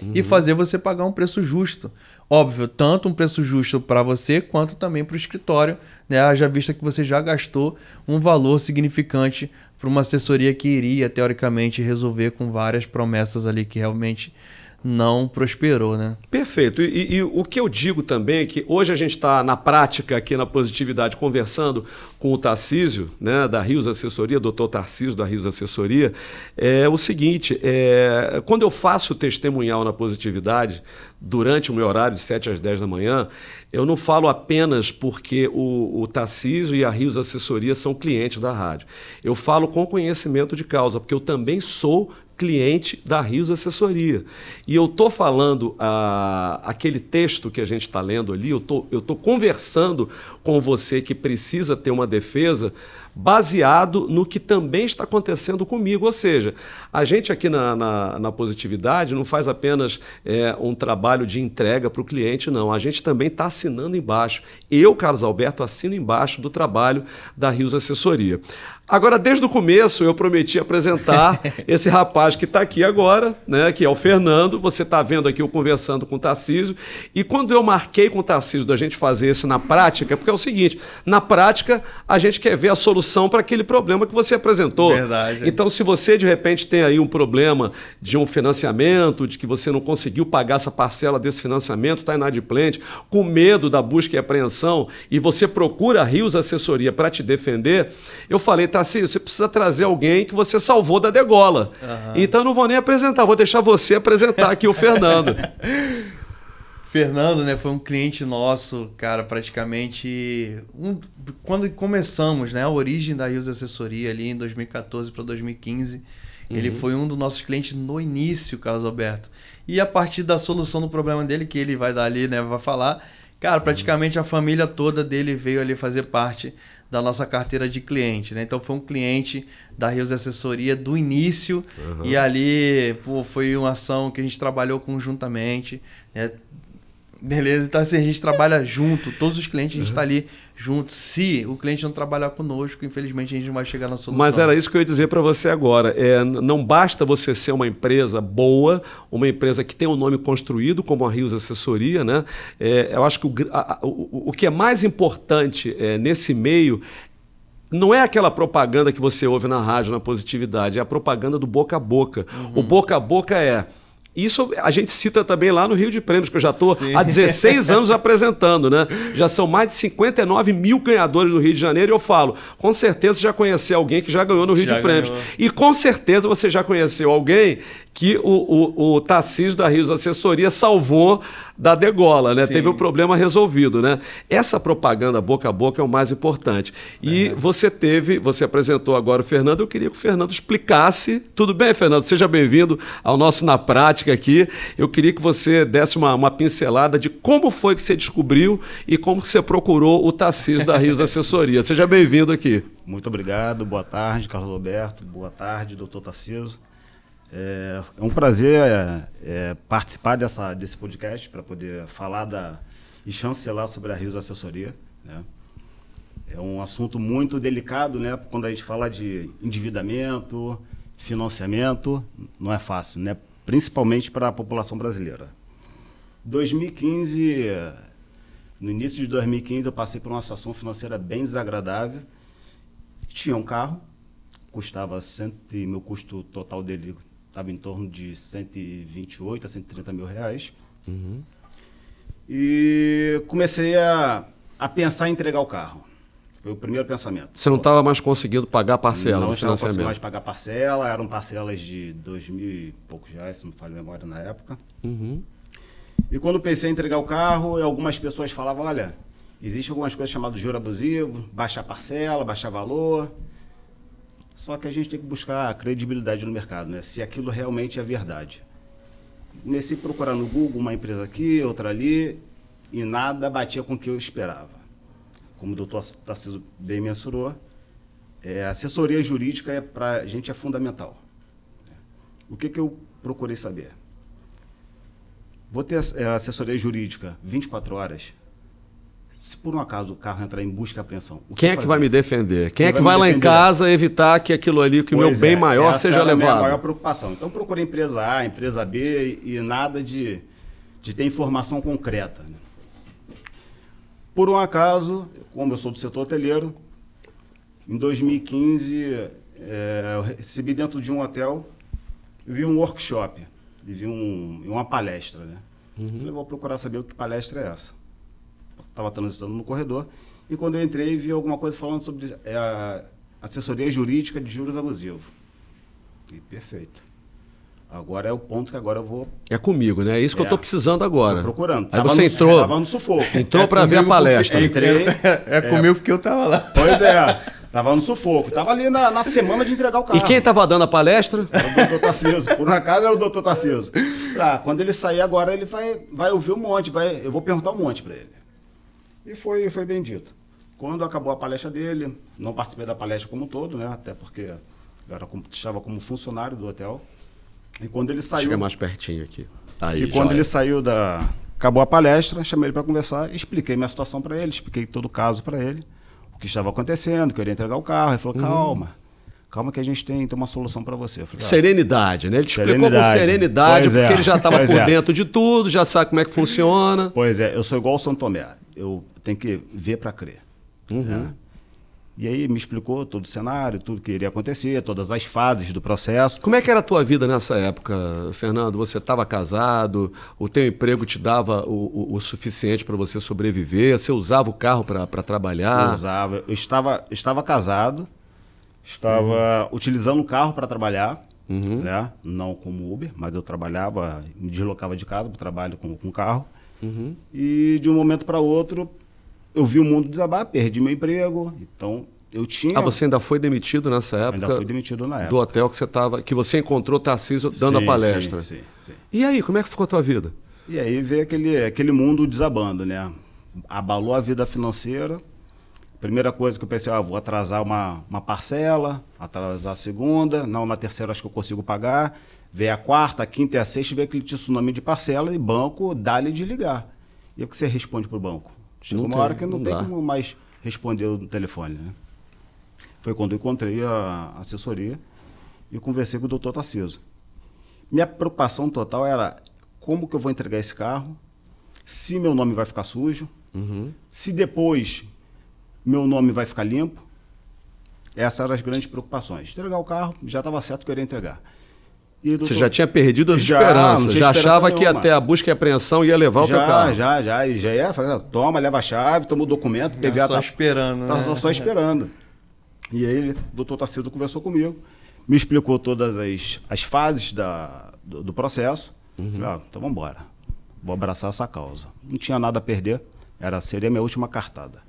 Speaker 2: uhum. e fazer você pagar um preço justo óbvio, tanto um preço justo para você quanto também para o escritório, né? Haja vista que você já gastou um valor significante para uma assessoria que iria, teoricamente, resolver com várias promessas ali que realmente não prosperou, né?
Speaker 1: Perfeito. E, e, o que eu digo também é que hoje a gente está na prática aqui na Positividade conversando com o Tarcísio, né, da Rios Assessoria, doutor Tarcísio da Rios Assessoria, é o seguinte, é, quando eu faço testemunhal na Positividade, durante o meu horário de 7 às 10 da manhã, eu não falo apenas porque o, o Tarcísio e a Rios Assessoria são clientes da rádio. Eu falo com conhecimento de causa, porque eu também sou cliente da Rios Assessoria. E eu estou falando ah, aquele texto que a gente está lendo ali, eu tô, estou tô conversando com você que precisa ter uma defesa baseado no que também está acontecendo comigo. Ou seja, a gente aqui na, na, na positividade não faz apenas é, um trabalho de entrega para o cliente, não. A gente também está assinando embaixo. Eu, Carlos Alberto, assino embaixo do trabalho da Rios Assessoria. Agora, desde o começo, eu prometi apresentar esse rapaz que está aqui agora, né? Que é o Fernando. Você está vendo aqui eu conversando com o Tarcísio. E quando eu marquei com o Tarcísio da gente fazer isso na prática, porque é o seguinte: na prática, a gente quer ver a solução para aquele problema que você apresentou. Verdade. Então, se você de repente tem aí um problema de um financiamento, de que você não conseguiu pagar essa parcela desse financiamento, está inadimplente, com medo da busca e apreensão, e você procura a Rios Assessoria para te defender, eu falei, tá Cassinho, você precisa trazer alguém que você salvou da degola. Uhum. Então eu não vou nem apresentar, vou deixar você apresentar aqui o Fernando. Fernando,
Speaker 2: né, foi um cliente nosso, cara, praticamente um, quando começamos, né, a origem da Rios Assessoria ali em 2014 para 2015, uhum. ele foi um dos nossos clientes no início, Carlos Alberto. E a partir da solução do problema dele que ele vai dar ali, né, vai falar, cara, uhum. praticamente uhum. a família toda dele veio ali fazer parte da nossa carteira de cliente, né? Então foi um cliente da Rios Assessoria do início uhum. e ali pô, foi uma ação que a gente trabalhou conjuntamente, né? Beleza? Então, assim, a gente trabalha junto, todos os clientes, a gente está uhum. ali junto. Se o cliente não trabalhar conosco, infelizmente a gente não vai chegar na solução. Mas era isso
Speaker 1: que eu ia dizer para você agora. É, não basta você ser uma empresa boa, uma empresa que tem um nome construído, como a Rios Assessoria, né? É, eu acho que o, a, o, o que é mais importante é, nesse meio não é aquela propaganda que você ouve na rádio, na positividade, é a propaganda do boca a boca. Uhum. O boca a boca é isso a gente cita também lá no Rio de Prêmios, que eu já estou há 16 anos apresentando, né? Já são mais de 59 mil ganhadores no Rio de Janeiro e eu falo, com certeza já conheci alguém que já ganhou no Rio já de Prêmios. Ganhou. E com certeza você já conheceu alguém que o, o, o Tarcísio da Rios Assessoria salvou da degola, né? Sim. Teve o um problema resolvido, né? Essa propaganda boca a boca é o mais importante. E é. você teve, você apresentou agora o Fernando, eu queria que o Fernando explicasse. Tudo bem, Fernando? Seja bem-vindo ao nosso Na Prática aqui. Eu queria que você desse uma, uma pincelada de como foi que você descobriu e como você procurou o Tarcísio da Rios Assessoria. Seja bem-vindo
Speaker 3: aqui. Muito obrigado, boa tarde, Carlos Roberto, boa tarde, doutor Tarcísio. É, é, um prazer é, é, participar dessa, desse podcast para poder falar da, e chancelar sobre a Rios Assessoria. Né? É um assunto muito delicado, né? Quando a gente fala de endividamento, financiamento, não é fácil, né? Principalmente para a população brasileira. 2015, no início de 2015, eu passei por uma situação financeira bem desagradável. Tinha um carro, custava 100, meu custo total dele estava em torno de 128 a 130 mil reais. Uhum. E comecei a, a pensar em entregar o carro. Foi o primeiro pensamento.
Speaker 1: Você não estava mais conseguindo pagar parcela não, financiamento? Não estava mais
Speaker 3: pagar parcela, eram parcelas de dois mil e poucos reais, se não me falha a memória na época. Uhum. E quando pensei em entregar o carro, algumas pessoas falavam, olha, existe algumas coisas chamadas juro abusivo, baixar parcela, baixar valor. Só que a gente tem que buscar a credibilidade no mercado, né? se aquilo realmente é verdade. Comecei a procurar no Google uma empresa aqui, outra ali, e nada batia com o que eu esperava. Como o doutor Tarcísio bem mensurou, é, assessoria jurídica é, para a gente é fundamental. O que, que eu procurei saber? Vou ter é, assessoria jurídica 24 horas? se por um acaso o carro entrar em busca e apreensão. Quem é que fazer? vai me defender? Quem, Quem é que vai, vai lá em casa
Speaker 1: evitar que aquilo ali, que o meu bem é, maior seja levado? Essa é a maior
Speaker 3: preocupação. Então procurei empresa A, empresa B e, nada de, de ter informação concreta. Né? Por um acaso, como eu sou do setor hoteleiro, em 2015 é, eh, eu recebi dentro de um hotel, eu vi um workshop, vi um, uma palestra. Né? Uhum. vou procurar saber o que palestra é essa estava transitando no corredor, e quando eu entrei, vi alguma coisa falando sobre é, assessoria jurídica de juros abusivos. E perfeito. Agora é o ponto que agora eu vou.
Speaker 1: É comigo, né? É isso que é. eu estou precisando agora. Tô procurando. Aí tava você no, entrou. Estava no sufoco. Entrou é para ver a palestra. Porque... Entrei. É é, é, é
Speaker 3: comigo porque eu estava lá. Pois é. Tava no sufoco. Tava ali na, na semana de entregar o carro. E quem tava dando a palestra? Era o doutor Tarciso. Por um acaso era o doutor Tarciso. Ah, quando ele sair agora, ele vai, vai ouvir um monte. Vai, eu vou perguntar um monte para ele. E foi, foi bendito. Quando acabou a palestra dele, não participei da palestra como um todo, né? Até porque eu era, estava como funcionário do hotel. E quando ele saiu. Chega mais pertinho aqui. Aí, e quando ele saiu da. Acabou a palestra, chamei ele para conversar, expliquei minha situação para ele, expliquei todo o caso para ele, o que estava acontecendo, que eu ia entregar o carro. Ele falou: uhum. calma, calma que a gente tem, tem uma solução para você. Falei, ah,
Speaker 1: serenidade, né? Ele te serenidade. explicou com serenidade, pois porque é. ele já estava por é.
Speaker 3: dentro de tudo, já sabe como é que funciona. Pois é, eu sou igual o São Tomé eu tenho que ver para crer. Uhum. Né? E aí me explicou todo o cenário, tudo que iria acontecer, todas as fases do processo. Como é que era a tua vida nessa
Speaker 1: época, Fernando? Você estava casado, o teu emprego te dava o, o, o suficiente
Speaker 3: para você sobreviver? Você usava o carro para trabalhar? Eu usava. Eu estava, estava casado, estava uhum. utilizando o carro para trabalhar, uhum. né? não como Uber, mas eu trabalhava, me deslocava de casa para o trabalho com o carro. Uhum. E de um momento para outro, eu vi o mundo desabar, perdi meu emprego. Então, eu tinha. Ah, você
Speaker 1: ainda foi demitido nessa época? Ainda fui demitido na época. Do hotel que você estava, que você encontrou Tarcísio dando sim, a palestra. Sim, sim, sim.
Speaker 3: E aí, como é que ficou a tua vida? E aí veio aquele, aquele mundo desabando, né? Abalou a vida financeira. Primeira coisa que eu pensei, ah, vou atrasar uma, uma parcela, atrasar a segunda, não, na terceira acho que eu consigo pagar. Vê a quarta, a quinta e a sexta, vê aquele tsunami de parcela e banco dá-lhe de ligar. E o que você responde para o banco? Chegou uma tem, hora que não, não tem dá. como mais responder o telefone. Né? Foi quando eu encontrei a assessoria e conversei com o doutor Tarciso. Minha preocupação total era como que eu vou entregar esse carro, se meu nome vai ficar sujo, uhum. se depois meu nome vai ficar limpo. Essas eram as grandes preocupações. Entregar o carro, já estava certo que eu iria entregar. Você já tinha perdido as já, esperanças, já achava nenhuma. que até a
Speaker 1: busca e apreensão ia levar o já, teu carro. Já, já,
Speaker 3: e já ia toma, leva a chave, toma o documento, teve tá a... Só tá, esperando, tá, né? Só, só esperando. E aí o doutor Tarcísio conversou comigo, me explicou todas as, as fases da, do, do processo. Uhum. Falei, ah, então vamos embora, vou abraçar essa causa. Não tinha nada a perder, era, seria minha última cartada.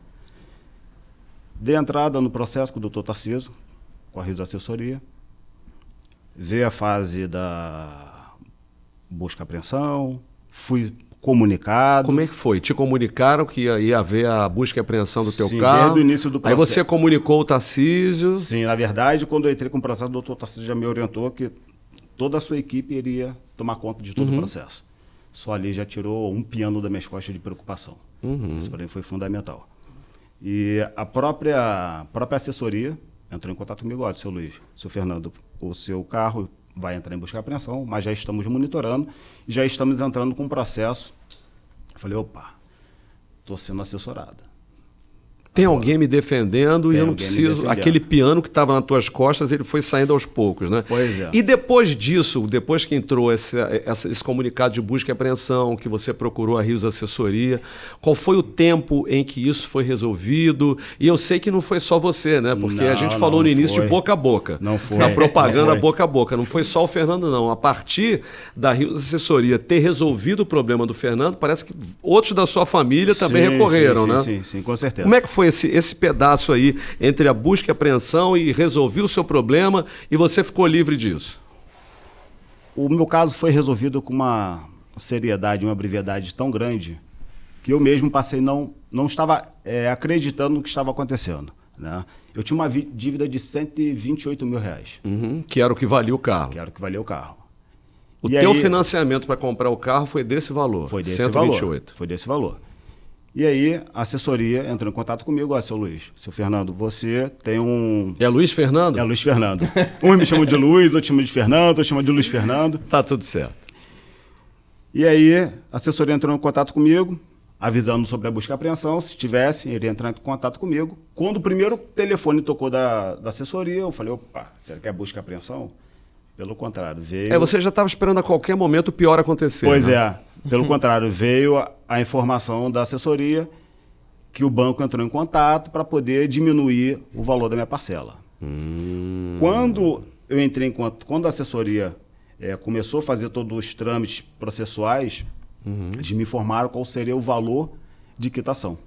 Speaker 3: Dei entrada no processo com o doutor Tarcísio, com a Riso Assessoria, Veio a fase da busca e apreensão, fui comunicado. Como é que foi?
Speaker 1: Te comunicaram que ia, ia haver a busca e apreensão do Sim, teu carro? desde o início do processo. Aí você comunicou o
Speaker 3: Tarcísio? Sim, na verdade, quando eu entrei com o processo, o doutor Tarcísio já me orientou que toda a sua equipe iria tomar conta de todo uhum. o processo. Só ali já tirou um piano das minhas costas de preocupação. Uhum. Isso para mim foi fundamental. E a própria, própria assessoria entrou em contato comigo, olha, seu Luiz, seu Fernando, o seu carro vai entrar em busca e apreensão, mas já estamos monitorando e já estamos entrando com o processo. falei, opa, estou sendo assessorada.
Speaker 1: Tem alguém me defendendo Tem e eu não preciso. Aquele piano que estava nas tuas costas, ele foi saindo aos poucos, né? Pois é. E depois disso, depois que entrou esse, esse comunicado de busca e apreensão, que você procurou a Rios Assessoria, qual foi o tempo em que isso foi resolvido? E eu sei que não foi só você, né? Porque não, a gente falou no início foi. de boca a boca. Não foi. Da propaganda boca a boca. Não foi só o Fernando, não. A partir da Rios Assessoria ter resolvido o problema do Fernando, parece que outros da sua família também sim, recorreram, sim, né? Sim, sim,
Speaker 3: sim, com certeza. Como
Speaker 1: é que foi? foi esse, esse pedaço aí entre a busca e a apreensão e resolvi o seu problema e você ficou livre disso?
Speaker 3: O meu caso foi resolvido com uma seriedade, uma brevidade tão grande que eu mesmo passei não não estava é, acreditando no que estava acontecendo. Né? Eu tinha uma dívida de 128 mil reais. Uhum, que era o que valia o carro. Que era o que valia o carro. O e teu aí, financiamento para comprar o carro foi desse valor? Foi desse 128. valor. Foi desse valor. E aí, a assessoria entrou em contato comigo, ó, ah, seu Luiz, seu Fernando, você tem um... É Luiz Fernando? É Luiz Fernando. Uns me chamam de Luiz, outros chamam de Fernando, outros chamam de Luiz Fernando. Tá tudo certo. E aí, a assessoria entrou em contato comigo, avisando sobre a busca e apreensão, se tivesse, iria entrar em contato comigo. Quando o primeiro telefone tocou da, da assessoria, eu falei, opa, será que é busca e apreensão? Pelo contrário, é, veio. É, você já estava esperando a qualquer momento o pior acontecer. Pois né? é. Pelo contrário, veio a, a, informação da assessoria que o banco entrou em contato para poder diminuir o valor da minha parcela. Hum. Quando eu entrei em contato, quando a assessoria é, começou a fazer todos os trâmites processuais, uhum. eles me informaram qual seria o valor de quitação.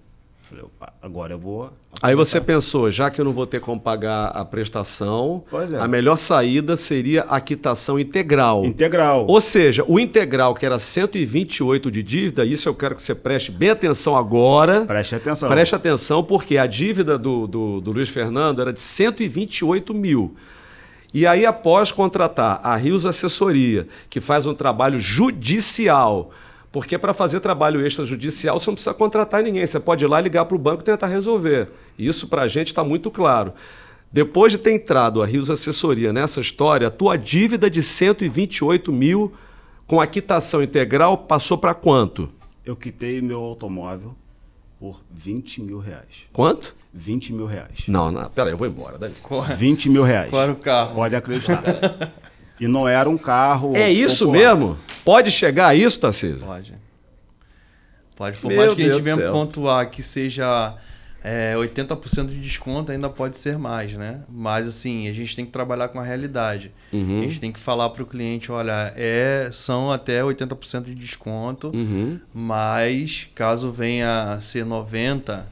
Speaker 3: Falei, opa, agora eu vou. Aproveitar. Aí você
Speaker 1: pensou, já que eu não vou ter como pagar a prestação, é. a melhor saída seria a quitação integral.
Speaker 3: Integral. Ou
Speaker 1: seja, o integral, que era 128 de dívida, isso eu quero que você preste bem atenção agora. Preste atenção. Preste atenção, porque a dívida do, do, do Luiz Fernando era de 128 mil. E aí, após contratar a Rios Assessoria, que faz um trabalho judicial porque para fazer trabalho extrajudicial você não precisa contratar ninguém, você pode ir lá ligar para o banco e tentar resolver. Isso para a gente está muito claro. Depois de ter entrado a Rios Assessoria nessa história, a tua dívida de 128 mil com a quitação integral passou para quanto?
Speaker 3: Eu quitei meu automóvel por 20 mil reais. Quanto? 20 mil reais. Não, não, peraí, eu vou embora. Dali. 20 mil reais. Claro o carro. Pode acreditar. E não era um carro. É isso
Speaker 1: popular. mesmo? Pode chegar a isso, Tarcísio? Pode. Pode. Por Meu mais que Deus a gente venha
Speaker 2: pontuar que seja é, 80% de desconto, ainda pode ser mais, né? Mas assim, a gente tem que trabalhar com a realidade. Uhum. A gente tem que falar para o cliente: olha, é, são até 80% de desconto, uhum. mas caso venha a ser 90%,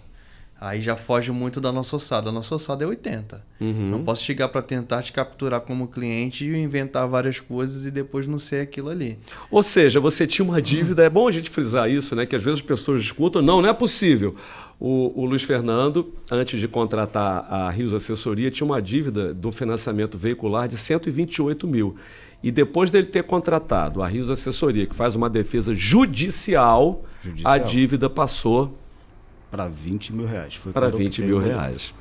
Speaker 2: Aí já foge muito da nossa ossada. A nossa ossada é 80. Uhum. Não posso chegar para tentar te capturar como cliente e inventar várias coisas e depois não ser aquilo ali.
Speaker 1: Ou seja, você tinha uma dívida. Uhum. É bom a gente frisar isso, né? Que às vezes as pessoas escutam. Não, não é possível. O, o, Luiz Fernando, antes de contratar a Rios Assessoria, tinha uma dívida do financiamento veicular de 128 mil. E depois dele ter contratado a Rios Assessoria, que faz uma defesa judicial. judicial. a dívida
Speaker 3: passou para 20 mil reais. Foi para 20 mil reais.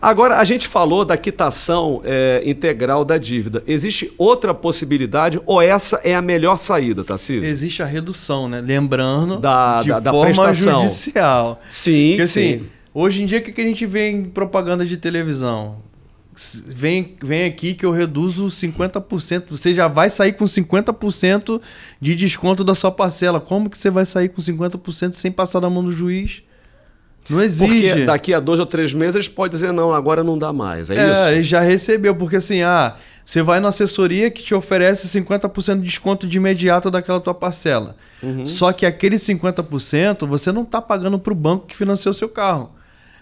Speaker 1: Agora, a gente falou da quitação é, integral da dívida. Existe outra possibilidade ou essa é a melhor saída, Tarcísio?
Speaker 2: Existe a redução, né? Lembrando da, de da, da prestação. judicial.
Speaker 1: Sim, Porque, assim, sim. Assim,
Speaker 2: hoje em dia, o que a gente vê em propaganda de televisão? Vem, vem aqui que eu reduzo 50%. Você já vai sair com 50% de desconto da sua parcela. Como que você vai sair com 50% sem passar na mão do juiz?
Speaker 1: Não exige. Porque daqui a dois ou três meses eles podem dizer, não, agora não dá mais.
Speaker 2: É, é isso? já recebeu, porque assim, ah, você vai na assessoria que te oferece 50% de desconto de imediato daquela tua parcela. Uhum. Só que aquele 50% você não está pagando para o banco que financiou seu carro.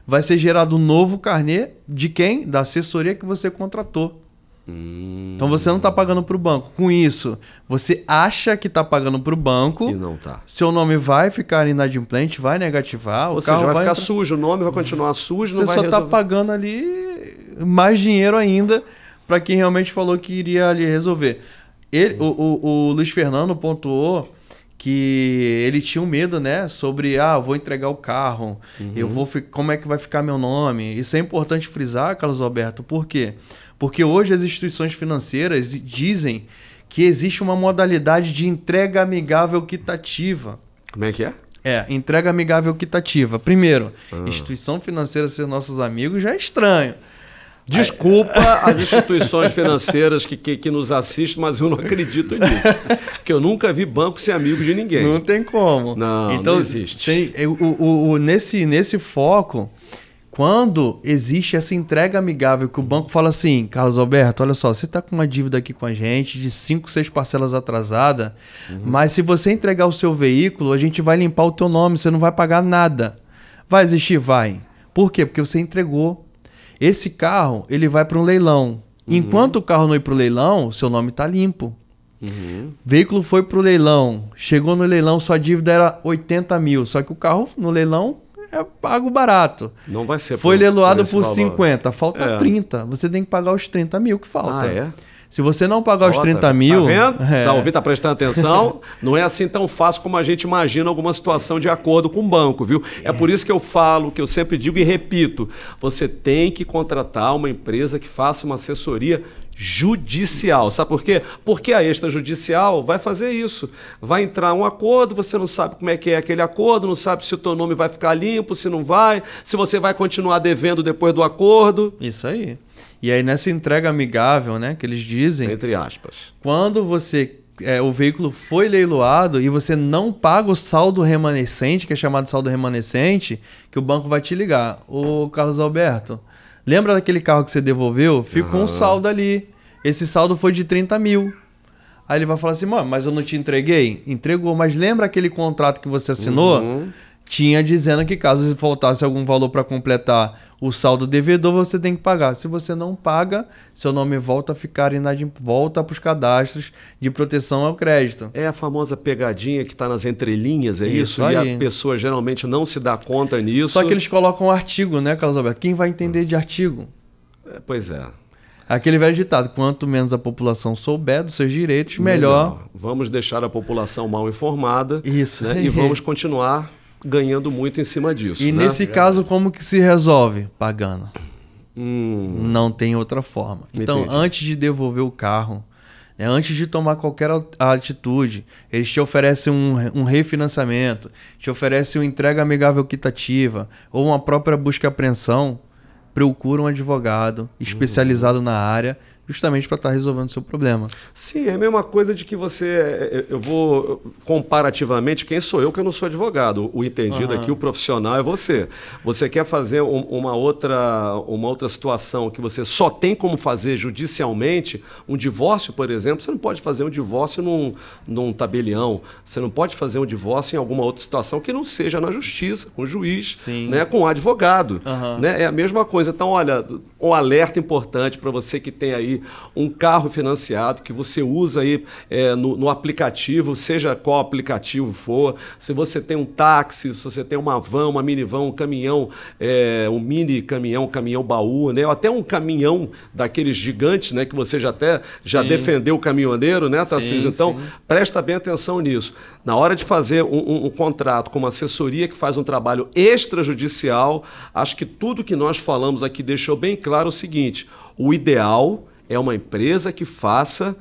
Speaker 2: Vai ser gerado um novo carnê de quem? Da assessoria que você contratou. Hum. Então você não está pagando para o banco. Com isso, você acha que está pagando para o banco. E não tá. Seu nome vai ficar inadimplente, vai
Speaker 1: negativar.
Speaker 2: Ou o seja, vai, vai ficar entrar...
Speaker 1: sujo, o nome vai continuar sujo. Você só está pagando ali
Speaker 2: mais dinheiro ainda para quem realmente falou que iria ali resolver. Ele, o, o, o Luiz Fernando pontuou que ele tinha um medo, né? Sobre, ah, vou entregar o carro, uhum. eu vou, como é que vai ficar meu nome? Isso é importante frisar, Carlos Alberto, por quê? Porque porque hoje as instituições financeiras dizem que existe uma modalidade de entrega amigável quitativa. Como é que é? É, entrega amigável quitativa. Primeiro, ah. instituição financeira ser nossos amigos já é estranho.
Speaker 1: Desculpa as instituições financeiras que, que, que, nos assistem, mas eu não acredito nisso. Porque eu nunca vi banco ser amigo de ninguém. Não tem como. Não, então, não existe. Tem, o,
Speaker 2: o, o, nesse, nesse foco, quando existe essa entrega amigável que o banco fala assim, Carlos Alberto, olha só, você está com uma dívida aqui com a gente de 5, 6 parcelas atrasada, uhum. mas se você entregar o seu veículo, a gente vai limpar o teu nome, você não vai pagar nada. Vai existir? Vai. Por quê? Porque você entregou. Esse carro, ele vai para um leilão. Uhum. Enquanto o carro não ir para o leilão, seu nome está limpo. Uhum. Veículo foi para o leilão, chegou no leilão, sua dívida era 80 mil, só que o carro no leilão é pago barato.
Speaker 1: Não vai ser. Foi por, leiloado por, por 50, falta é. 30.
Speaker 2: Você tem que pagar os 30 mil que falta. Ah, é? Se você não pagar os 30 tá mil. Tá vendo? É. Tá ouvindo?
Speaker 1: Tá prestando atenção? não é assim tão fácil como a gente imagina alguma situação de acordo com o banco, viu? É. é. por isso que eu falo, que eu sempre digo e repito: você tem que contratar uma empresa que faça uma assessoria judicial. Sabe por quê? Porque a extrajudicial vai fazer isso. Vai entrar um acordo, você não sabe como é que é aquele acordo, não sabe se o teu nome vai ficar limpo, se não vai, se você vai continuar devendo depois do acordo. Isso aí. E aí nessa
Speaker 2: entrega amigável, né, que eles
Speaker 1: dizem, entre aspas.
Speaker 2: Quando você é, o veículo foi leiloado e você não paga o saldo remanescente, que é chamado saldo remanescente, que o banco vai te ligar. O Carlos Alberto, Lembra daquele carro que você devolveu? Ficou uhum. um saldo ali. Esse saldo foi de 30 mil. Aí ele vai falar assim, mano, mas eu não te entreguei? Entregou, mas lembra aquele contrato que você assinou? Uhum tinha dizendo que caso faltasse algum valor para completar o saldo devedor, você tem que pagar. Se você não paga, seu nome volta a ficar inadim... volta para os cadastros de proteção
Speaker 1: ao crédito. É a famosa pegadinha que está nas entrelinhas, é isso? isso? E a pessoa geralmente não se dá conta nisso. Só que eles colocam um artigo, né, Carlos Alberto? Quem vai
Speaker 2: entender de artigo?
Speaker 1: É, pois é. Aquele velho ditado: quanto menos a população souber dos seus direitos, melhor. melhor. Vamos deixar a população mal informada. Isso. Né? e vamos continuar ganhando muito em cima disso. E né? nesse caso,
Speaker 2: como que se resolve? Pagando. Hum. Não tem outra forma. Então, antes de devolver o carro, né, antes de tomar qualquer atitude, eles te oferecem um, um refinanciamento, te oferecem uma entrega amigável quitativa ou uma própria busca e apreensão. Procura um advogado hum. especializado hum. na área justamente para estar tá resolvendo o seu problema.
Speaker 1: Sim, é a mesma coisa de que você. É, eu vou. Comparativamente, quem sou eu que eu não sou advogado? O entendido uhum. aqui, o profissional é você. Você quer fazer um, uma, outra, uma outra situação que você só tem como fazer judicialmente, um divórcio, por exemplo, você não pode fazer um divórcio num, num tabelião. Você não pode fazer um divórcio em alguma outra situação que não seja na justiça, com o juiz, né, com o advogado. Uhum. Né? É a mesma coisa. Então, olha, um alerta importante para você que tem aí um carro financiado que você usa aí é, no, no, aplicativo, seja qual aplicativo for, se você tem um táxi, se você tem uma van, uma minivan, um caminhão, é, um mini caminhão, um caminhão baú, né? Ou até um caminhão daqueles gigantes, né? Que você já até já sim. defendeu o caminhoneiro, né, Tarcísio? Então, sim. presta bem atenção nisso. Na hora de fazer um, um, um contrato com uma assessoria que faz um trabalho extrajudicial, acho que tudo que nós falamos aqui deixou bem claro o seguinte: o ideal é uma empresa que faça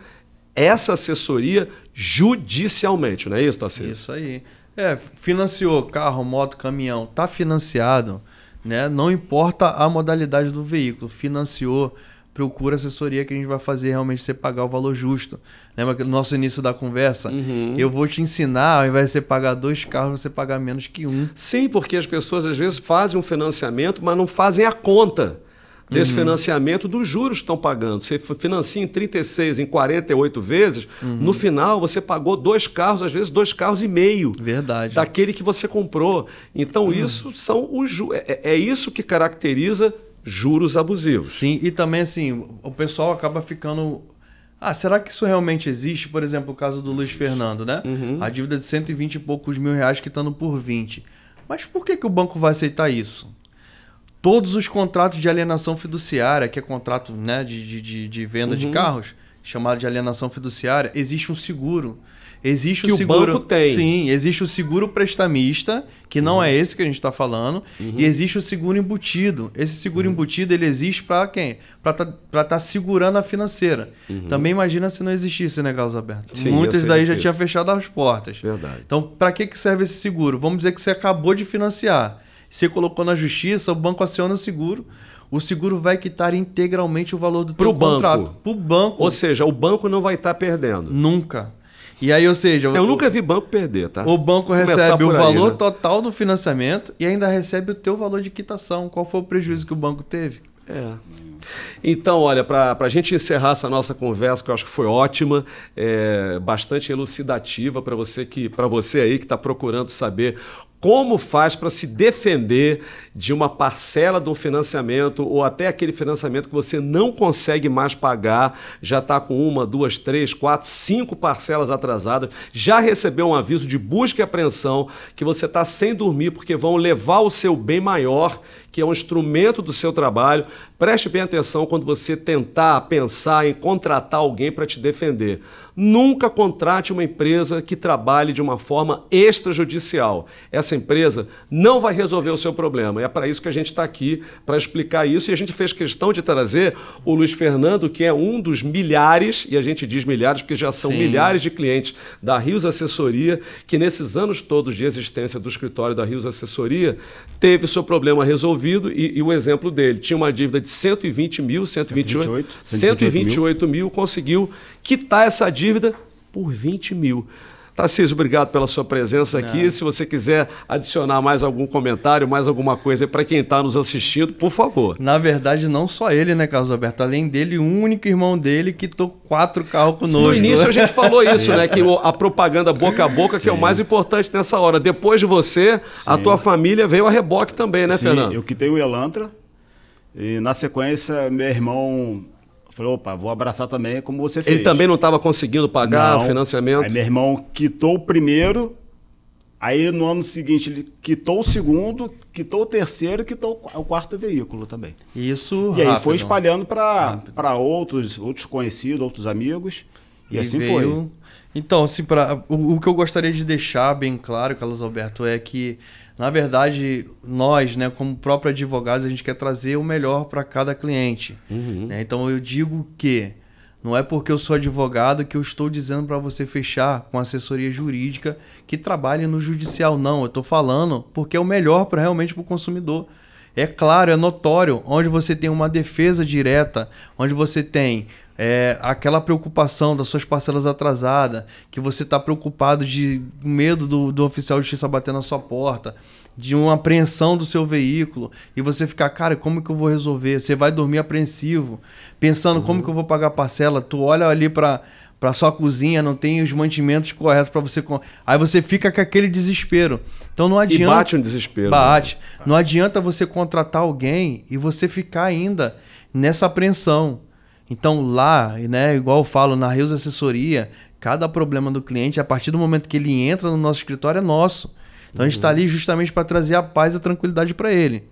Speaker 1: essa assessoria judicialmente, não é isso, Tarcísio? Isso aí. É, financiou carro, moto,
Speaker 2: caminhão, tá financiado, né? Não importa a modalidade do veículo, financiou, procura assessoria que a gente vai fazer realmente você pagar o valor justo. Lembra que no nosso início da conversa? Uhum. Eu vou te ensinar, ao invés de você pagar dois carros, você pagar menos que um. Sim,
Speaker 1: porque as pessoas às vezes fazem um financiamento, mas não fazem a conta desse uhum. financiamento dos juros que estão pagando. Você financia em 36, em 48 vezes, uhum. no final você pagou dois carros, às vezes dois carros e meio. Verdade. Daquele que você comprou. Então, uhum. isso são os é, é, é isso que caracteriza juros abusivos. Sim, e
Speaker 2: também assim, o pessoal acaba ficando ah, será que isso realmente existe? Por exemplo, o caso do Luiz Fernando, né? Uhum. A dívida de 120 e poucos mil reais quitando tá por 20. Mas por que, que o banco vai aceitar isso? todos os contratos de alienação fiduciária, que é contrato né, de, de, de venda uhum. de carros, chamado de alienação fiduciária, existe um seguro. Existe que o seguro. O banco tem. Sim, existe o seguro prestamista, que uhum. não é esse que a gente está falando, uhum. e existe o seguro embutido. Esse seguro uhum. embutido ele existe para quem? Para estar tá, tá segurando a financeira. Uhum. Também imagina se não existisse, né, Carlos Alberto? Sim, Muitas daí já tinha fechado as portas. Verdade. Então, para que, que serve esse seguro? Vamos dizer que você acabou de financiar. Você colocou na justiça, o banco aciona o seguro. O seguro vai quitar integralmente o valor do teu Pro contrato. para
Speaker 1: o banco. Ou seja, o banco
Speaker 2: não vai estar tá perdendo.
Speaker 1: Nunca.
Speaker 2: E aí, ou seja. Eu o, nunca vi banco perder, tá? O banco recebe o aí, valor né? total do financiamento e ainda recebe o teu valor de quitação. Qual foi o prejuízo que o banco teve?
Speaker 1: É. Então, olha, para a gente encerrar essa nossa conversa, que eu acho que foi ótima, é, bastante elucidativa para você que para você aí que está procurando saber como faz para se defender de uma parcela do financiamento ou até aquele financiamento que você não consegue mais pagar, já está com uma, duas, três, quatro, cinco parcelas atrasadas, já recebeu um aviso de busca e apreensão que você está sem dormir porque vão levar o seu bem maior, que é um instrumento do seu trabalho, Preste bem atenção quando você tentar pensar em contratar alguém para te defender. Nunca contrate uma empresa que trabalhe de uma forma extrajudicial. Essa empresa não vai resolver o seu problema. E é para isso que a gente está aqui, para explicar isso. E a gente fez questão de trazer o Luiz Fernando, que é um dos milhares, e a gente diz milhares porque já são Sim. milhares de clientes da Rios Assessoria, que nesses anos todos de existência do escritório da Rios Assessoria, teve seu problema resolvido. E, e o exemplo dele tinha uma dívida de de 120 mil, 128, 128, 128 mil. mil, conseguiu quitar essa dívida por 20 mil. Tarcísio, obrigado pela sua presença aqui. Não. Se você quiser adicionar mais algum comentário, mais alguma coisa para quem está nos assistindo, por favor.
Speaker 2: Na verdade, não só ele, né, Carlos Alberto? Além dele, o único irmão dele que tô quatro carros conosco. No início a gente falou isso, né? Que
Speaker 1: a propaganda boca a boca Sim. que é o mais importante nessa hora. Depois de você, Sim. a tua família
Speaker 3: veio a reboque também, né, Sim. Fernando? Eu quitei o Elantra e na sequência, meu irmão falou: opa, vou abraçar também como você fez. Ele também
Speaker 1: não estava conseguindo pagar não. o financiamento? Aí meu
Speaker 3: irmão quitou o primeiro, aí no ano seguinte ele quitou o segundo, quitou o terceiro, quitou o quarto veículo também. Isso. E rápido. aí foi espalhando para outros, outros conhecidos, outros amigos. E, e assim veio... foi. Então,
Speaker 2: assim, pra, o, o que eu gostaria de deixar bem claro, Carlos Alberto, é que na verdade, nós, né, como próprio advogados, a gente quer trazer o melhor para cada cliente. Uhum. Né? Então eu digo que não é porque eu sou advogado que eu estou dizendo para você fechar com assessoria jurídica que trabalhe no judicial, não. Eu estou falando porque é o melhor para realmente para o consumidor. É claro, é notório, onde você tem uma defesa direta, onde você tem é, aquela preocupação das suas parcelas atrasadas, que você está preocupado de medo do, do oficial de justiça bater na sua porta, de uma apreensão do seu veículo, e você ficar, cara, como que eu vou resolver? Você vai dormir apreensivo, pensando uhum. como que eu vou pagar a parcela, tu olha ali para para sua cozinha, não tem os mantimentos corretos para você. Aí você fica com aquele desespero. Então não adianta. E bate um desespero. Né? Bate. Né? Não adianta você contratar alguém e você ficar ainda nessa apreensão. Então lá, né, igual eu falo, na Reus Assessoria, cada problema do cliente, a partir do momento que ele entra no nosso escritório, é nosso. Então a gente está uhum. ali justamente para trazer a paz e a tranquilidade para ele.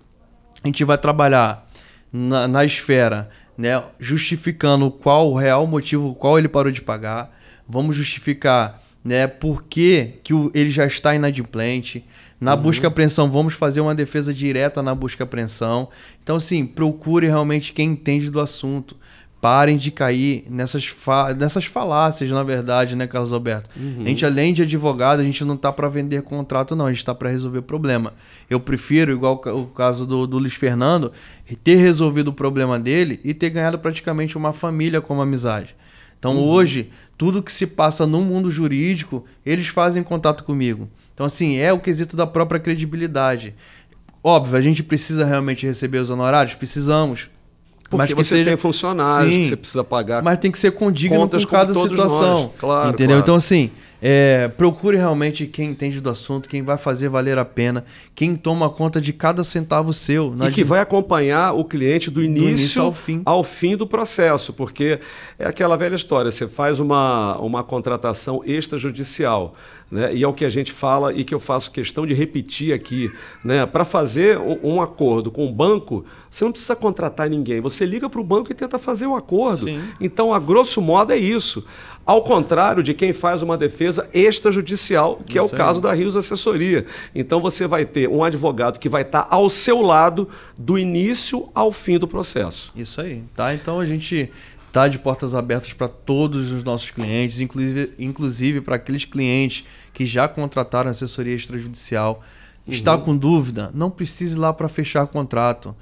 Speaker 2: A gente vai trabalhar na, na esfera né, justificando qual o real motivo, qual ele parou de pagar. Vamos justificar, né, por que, que o, ele já está inadimplente. Na uhum. busca apreensão, vamos fazer uma defesa direta na busca apreensão. Então, assim, procure realmente quem entende do assunto parem de cair nessas, fa nessas falácias, na verdade, né, Carlos Alberto? Uhum. A gente, além de advogado, a gente não tá para vender contrato, não. A gente está para resolver problema. Eu prefiro, igual o caso do, do Luiz Fernando, ter resolvido o problema dele e ter ganhado praticamente uma família como amizade. Então, uhum. hoje, tudo que se passa no mundo jurídico, eles fazem contato comigo. Então, assim, é o quesito da própria credibilidade. Óbvio, a gente precisa realmente receber os honorários? Precisamos porque mas que você seja... tem funcionários Sim, que você precisa pagar. Mas tem que ser condigno com cada situação. Nós, claro, entendeu? Claro. Então, assim, é, procure realmente quem entende do assunto, quem vai fazer valer a pena, quem toma conta de cada centavo seu. E que vai
Speaker 1: acompanhar o cliente do início, do início, ao, fim. ao fim do processo, porque é aquela velha história: você faz uma, uma contratação extrajudicial, né? e é o que a gente fala e que eu faço questão de repetir aqui. Né? Para fazer um, um, acordo com o banco, você não precisa contratar ninguém, você liga para o banco e tenta fazer o um acordo. Sim. Então, a grosso modo, é isso. Ao contrário de quem faz uma defesa extrajudicial, que Isso é o aí. caso da Rios Assessoria. Então você vai ter um advogado que vai estar ao seu lado do início ao fim do processo. Isso aí, tá?
Speaker 2: Então a gente está de portas abertas para todos os nossos clientes, inclusive, inclusive para aqueles clientes que já contrataram assessoria extrajudicial. Uhum. Está com dúvida? Não precise ir lá para fechar contrato.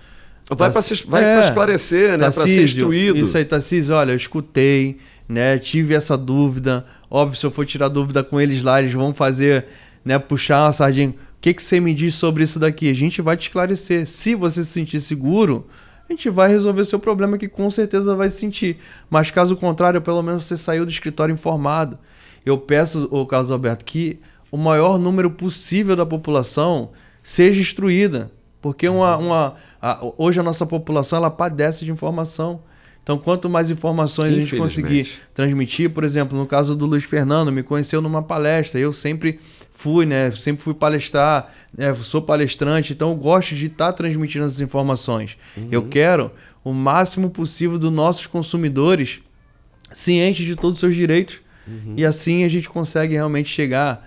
Speaker 2: Vai tá para é, esclarecer, né? Tá para ser instruído. Isso aí, Tassis, tá olha, eu escutei né? Tive essa dúvida. Óbvio, se eu for tirar dúvida com eles lá, eles vão fazer, né? Puxar uma sardinha. O que, que você me diz sobre isso daqui? A gente vai te esclarecer. Se você se sentir seguro, a gente vai resolver seu problema que com certeza vai sentir. Mas caso contrário, pelo menos você saiu do escritório informado. Eu peço, o Carlos Alberto, que o maior número possível da população seja instruída. Porque uma, uma a, hoje a nossa população ela padece de informação. Então, quanto mais informações a gente conseguir transmitir, por exemplo, no caso do Luiz Fernando, me conheceu numa palestra, eu sempre fui, né? Sempre fui palestrar, né? sou palestrante, então eu gosto de estar tá transmitindo essas informações. Uhum. Eu quero o máximo possível dos nossos consumidores cientes de todos os seus direitos. Uhum. E assim a gente consegue realmente chegar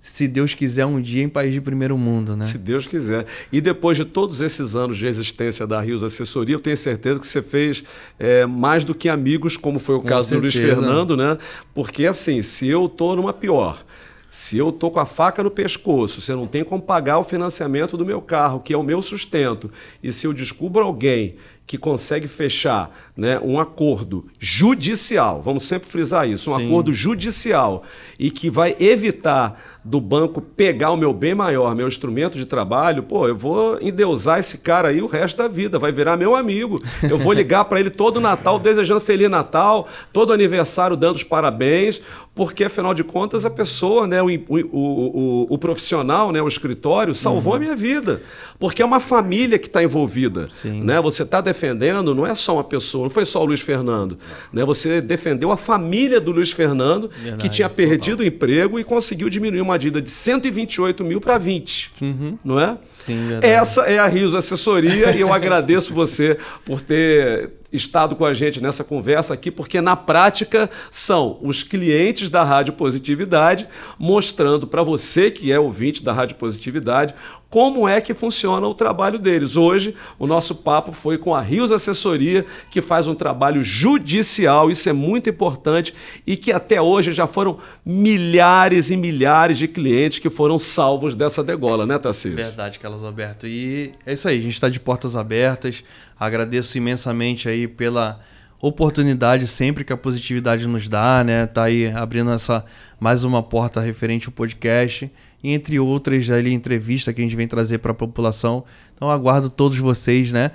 Speaker 2: se Deus quiser, um dia em país de primeiro mundo, né? Se
Speaker 1: Deus quiser. E depois de todos esses anos de existência da Rios Assessoria, eu tenho certeza que você fez é, mais do que amigos, como foi o com caso certeza. do Luiz Fernando, né? Porque assim, se eu tô numa pior, se eu tô com a faca no pescoço, você não tem como pagar o financiamento do meu carro, que é o meu sustento, e se eu descubro alguém que consegue fechar né, um acordo judicial, vamos sempre frisar isso, um Sim. acordo judicial, e que vai evitar do banco pegar o meu bem maior, meu instrumento de trabalho, pô, eu vou endeusar esse cara aí o resto da vida, vai virar meu amigo. Eu vou ligar para ele todo Natal desejando Feliz Natal, todo aniversário dando os parabéns, porque afinal de contas a pessoa, né, o, o, o, o profissional, né, o escritório, salvou uhum. a minha vida. Porque é uma família que está envolvida. Sim. Né? Você está defendendo defendendo não é só uma pessoa, não foi só o Luiz Fernando. Né? Você defendeu a família do Luiz Fernando, Verdade, que tinha perdido total. o emprego e conseguiu diminuir uma dívida de 128 mil para 20. Uhum. Não é? Sim, Essa é a Riso Assessoria e eu agradeço você por ter estado com a gente nessa conversa aqui, porque na prática são os clientes da Rádio Positividade mostrando para você que é ouvinte da Rádio Positividade como é que funciona o trabalho deles. Hoje, o nosso papo foi com a Rios Assessoria, que faz um trabalho judicial, isso é muito importante, e que até hoje já foram milhares e milhares de clientes que foram salvos dessa degola, né, Tarcísio? Verdade, Carlos
Speaker 2: Alberto. E é isso aí, a gente está de portas abertas. Agradeço imensamente aí pela oportunidade sempre que a positividade nos dá, né? Tá aí abrindo essa mais uma porta referente ao podcast e entre outras ali entrevista que a gente vem trazer para a população. Então aguardo todos vocês, né?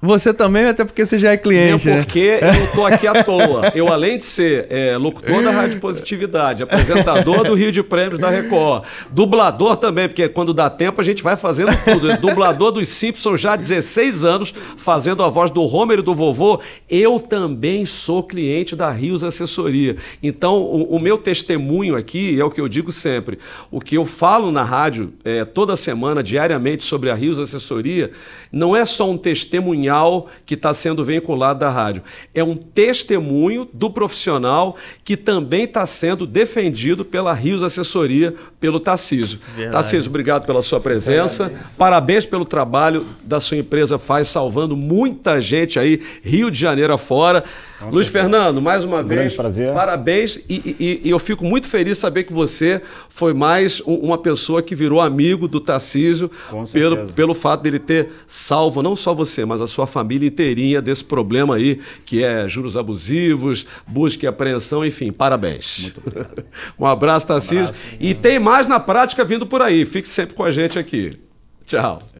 Speaker 2: Você também, até porque você já é cliente. É porque né? eu estou aqui à toa.
Speaker 1: Eu, além de ser é, locutor da Rádio Positividade, apresentador do Rio de Prêmios da Record, dublador também, porque quando dá tempo a gente vai fazendo tudo. Dublador dos Simpsons já há 16 anos, fazendo a voz do Homer e do vovô. Eu também sou cliente da Rios Assessoria. Então, o, o meu testemunho aqui é o que eu digo sempre. O que eu falo na rádio é, toda semana, diariamente, sobre a Rios Assessoria, não é só um testemunho que está sendo veiculado da rádio. É um testemunho do profissional que também está sendo defendido pela Rios Assessoria, pelo Tarcísio. Tarcísio, obrigado pela sua presença. Parabéns. Parabéns pelo trabalho da sua empresa faz, salvando muita gente aí, Rio de Janeiro afora. Com Luiz certeza. Fernando, mais uma um vez, prazer. parabéns e, e, e, eu fico muito feliz saber que você foi mais uma pessoa que virou amigo do Tarcísio pelo, pelo fato dele ter salvo não só você, mas a sua família inteirinha desse problema aí, que é juros abusivos, busca e apreensão, enfim, parabéns. Muito um abraço, Tarcísio. Um abraço, e tem mais na prática vindo por aí. Fique sempre com a gente aqui. Tchau.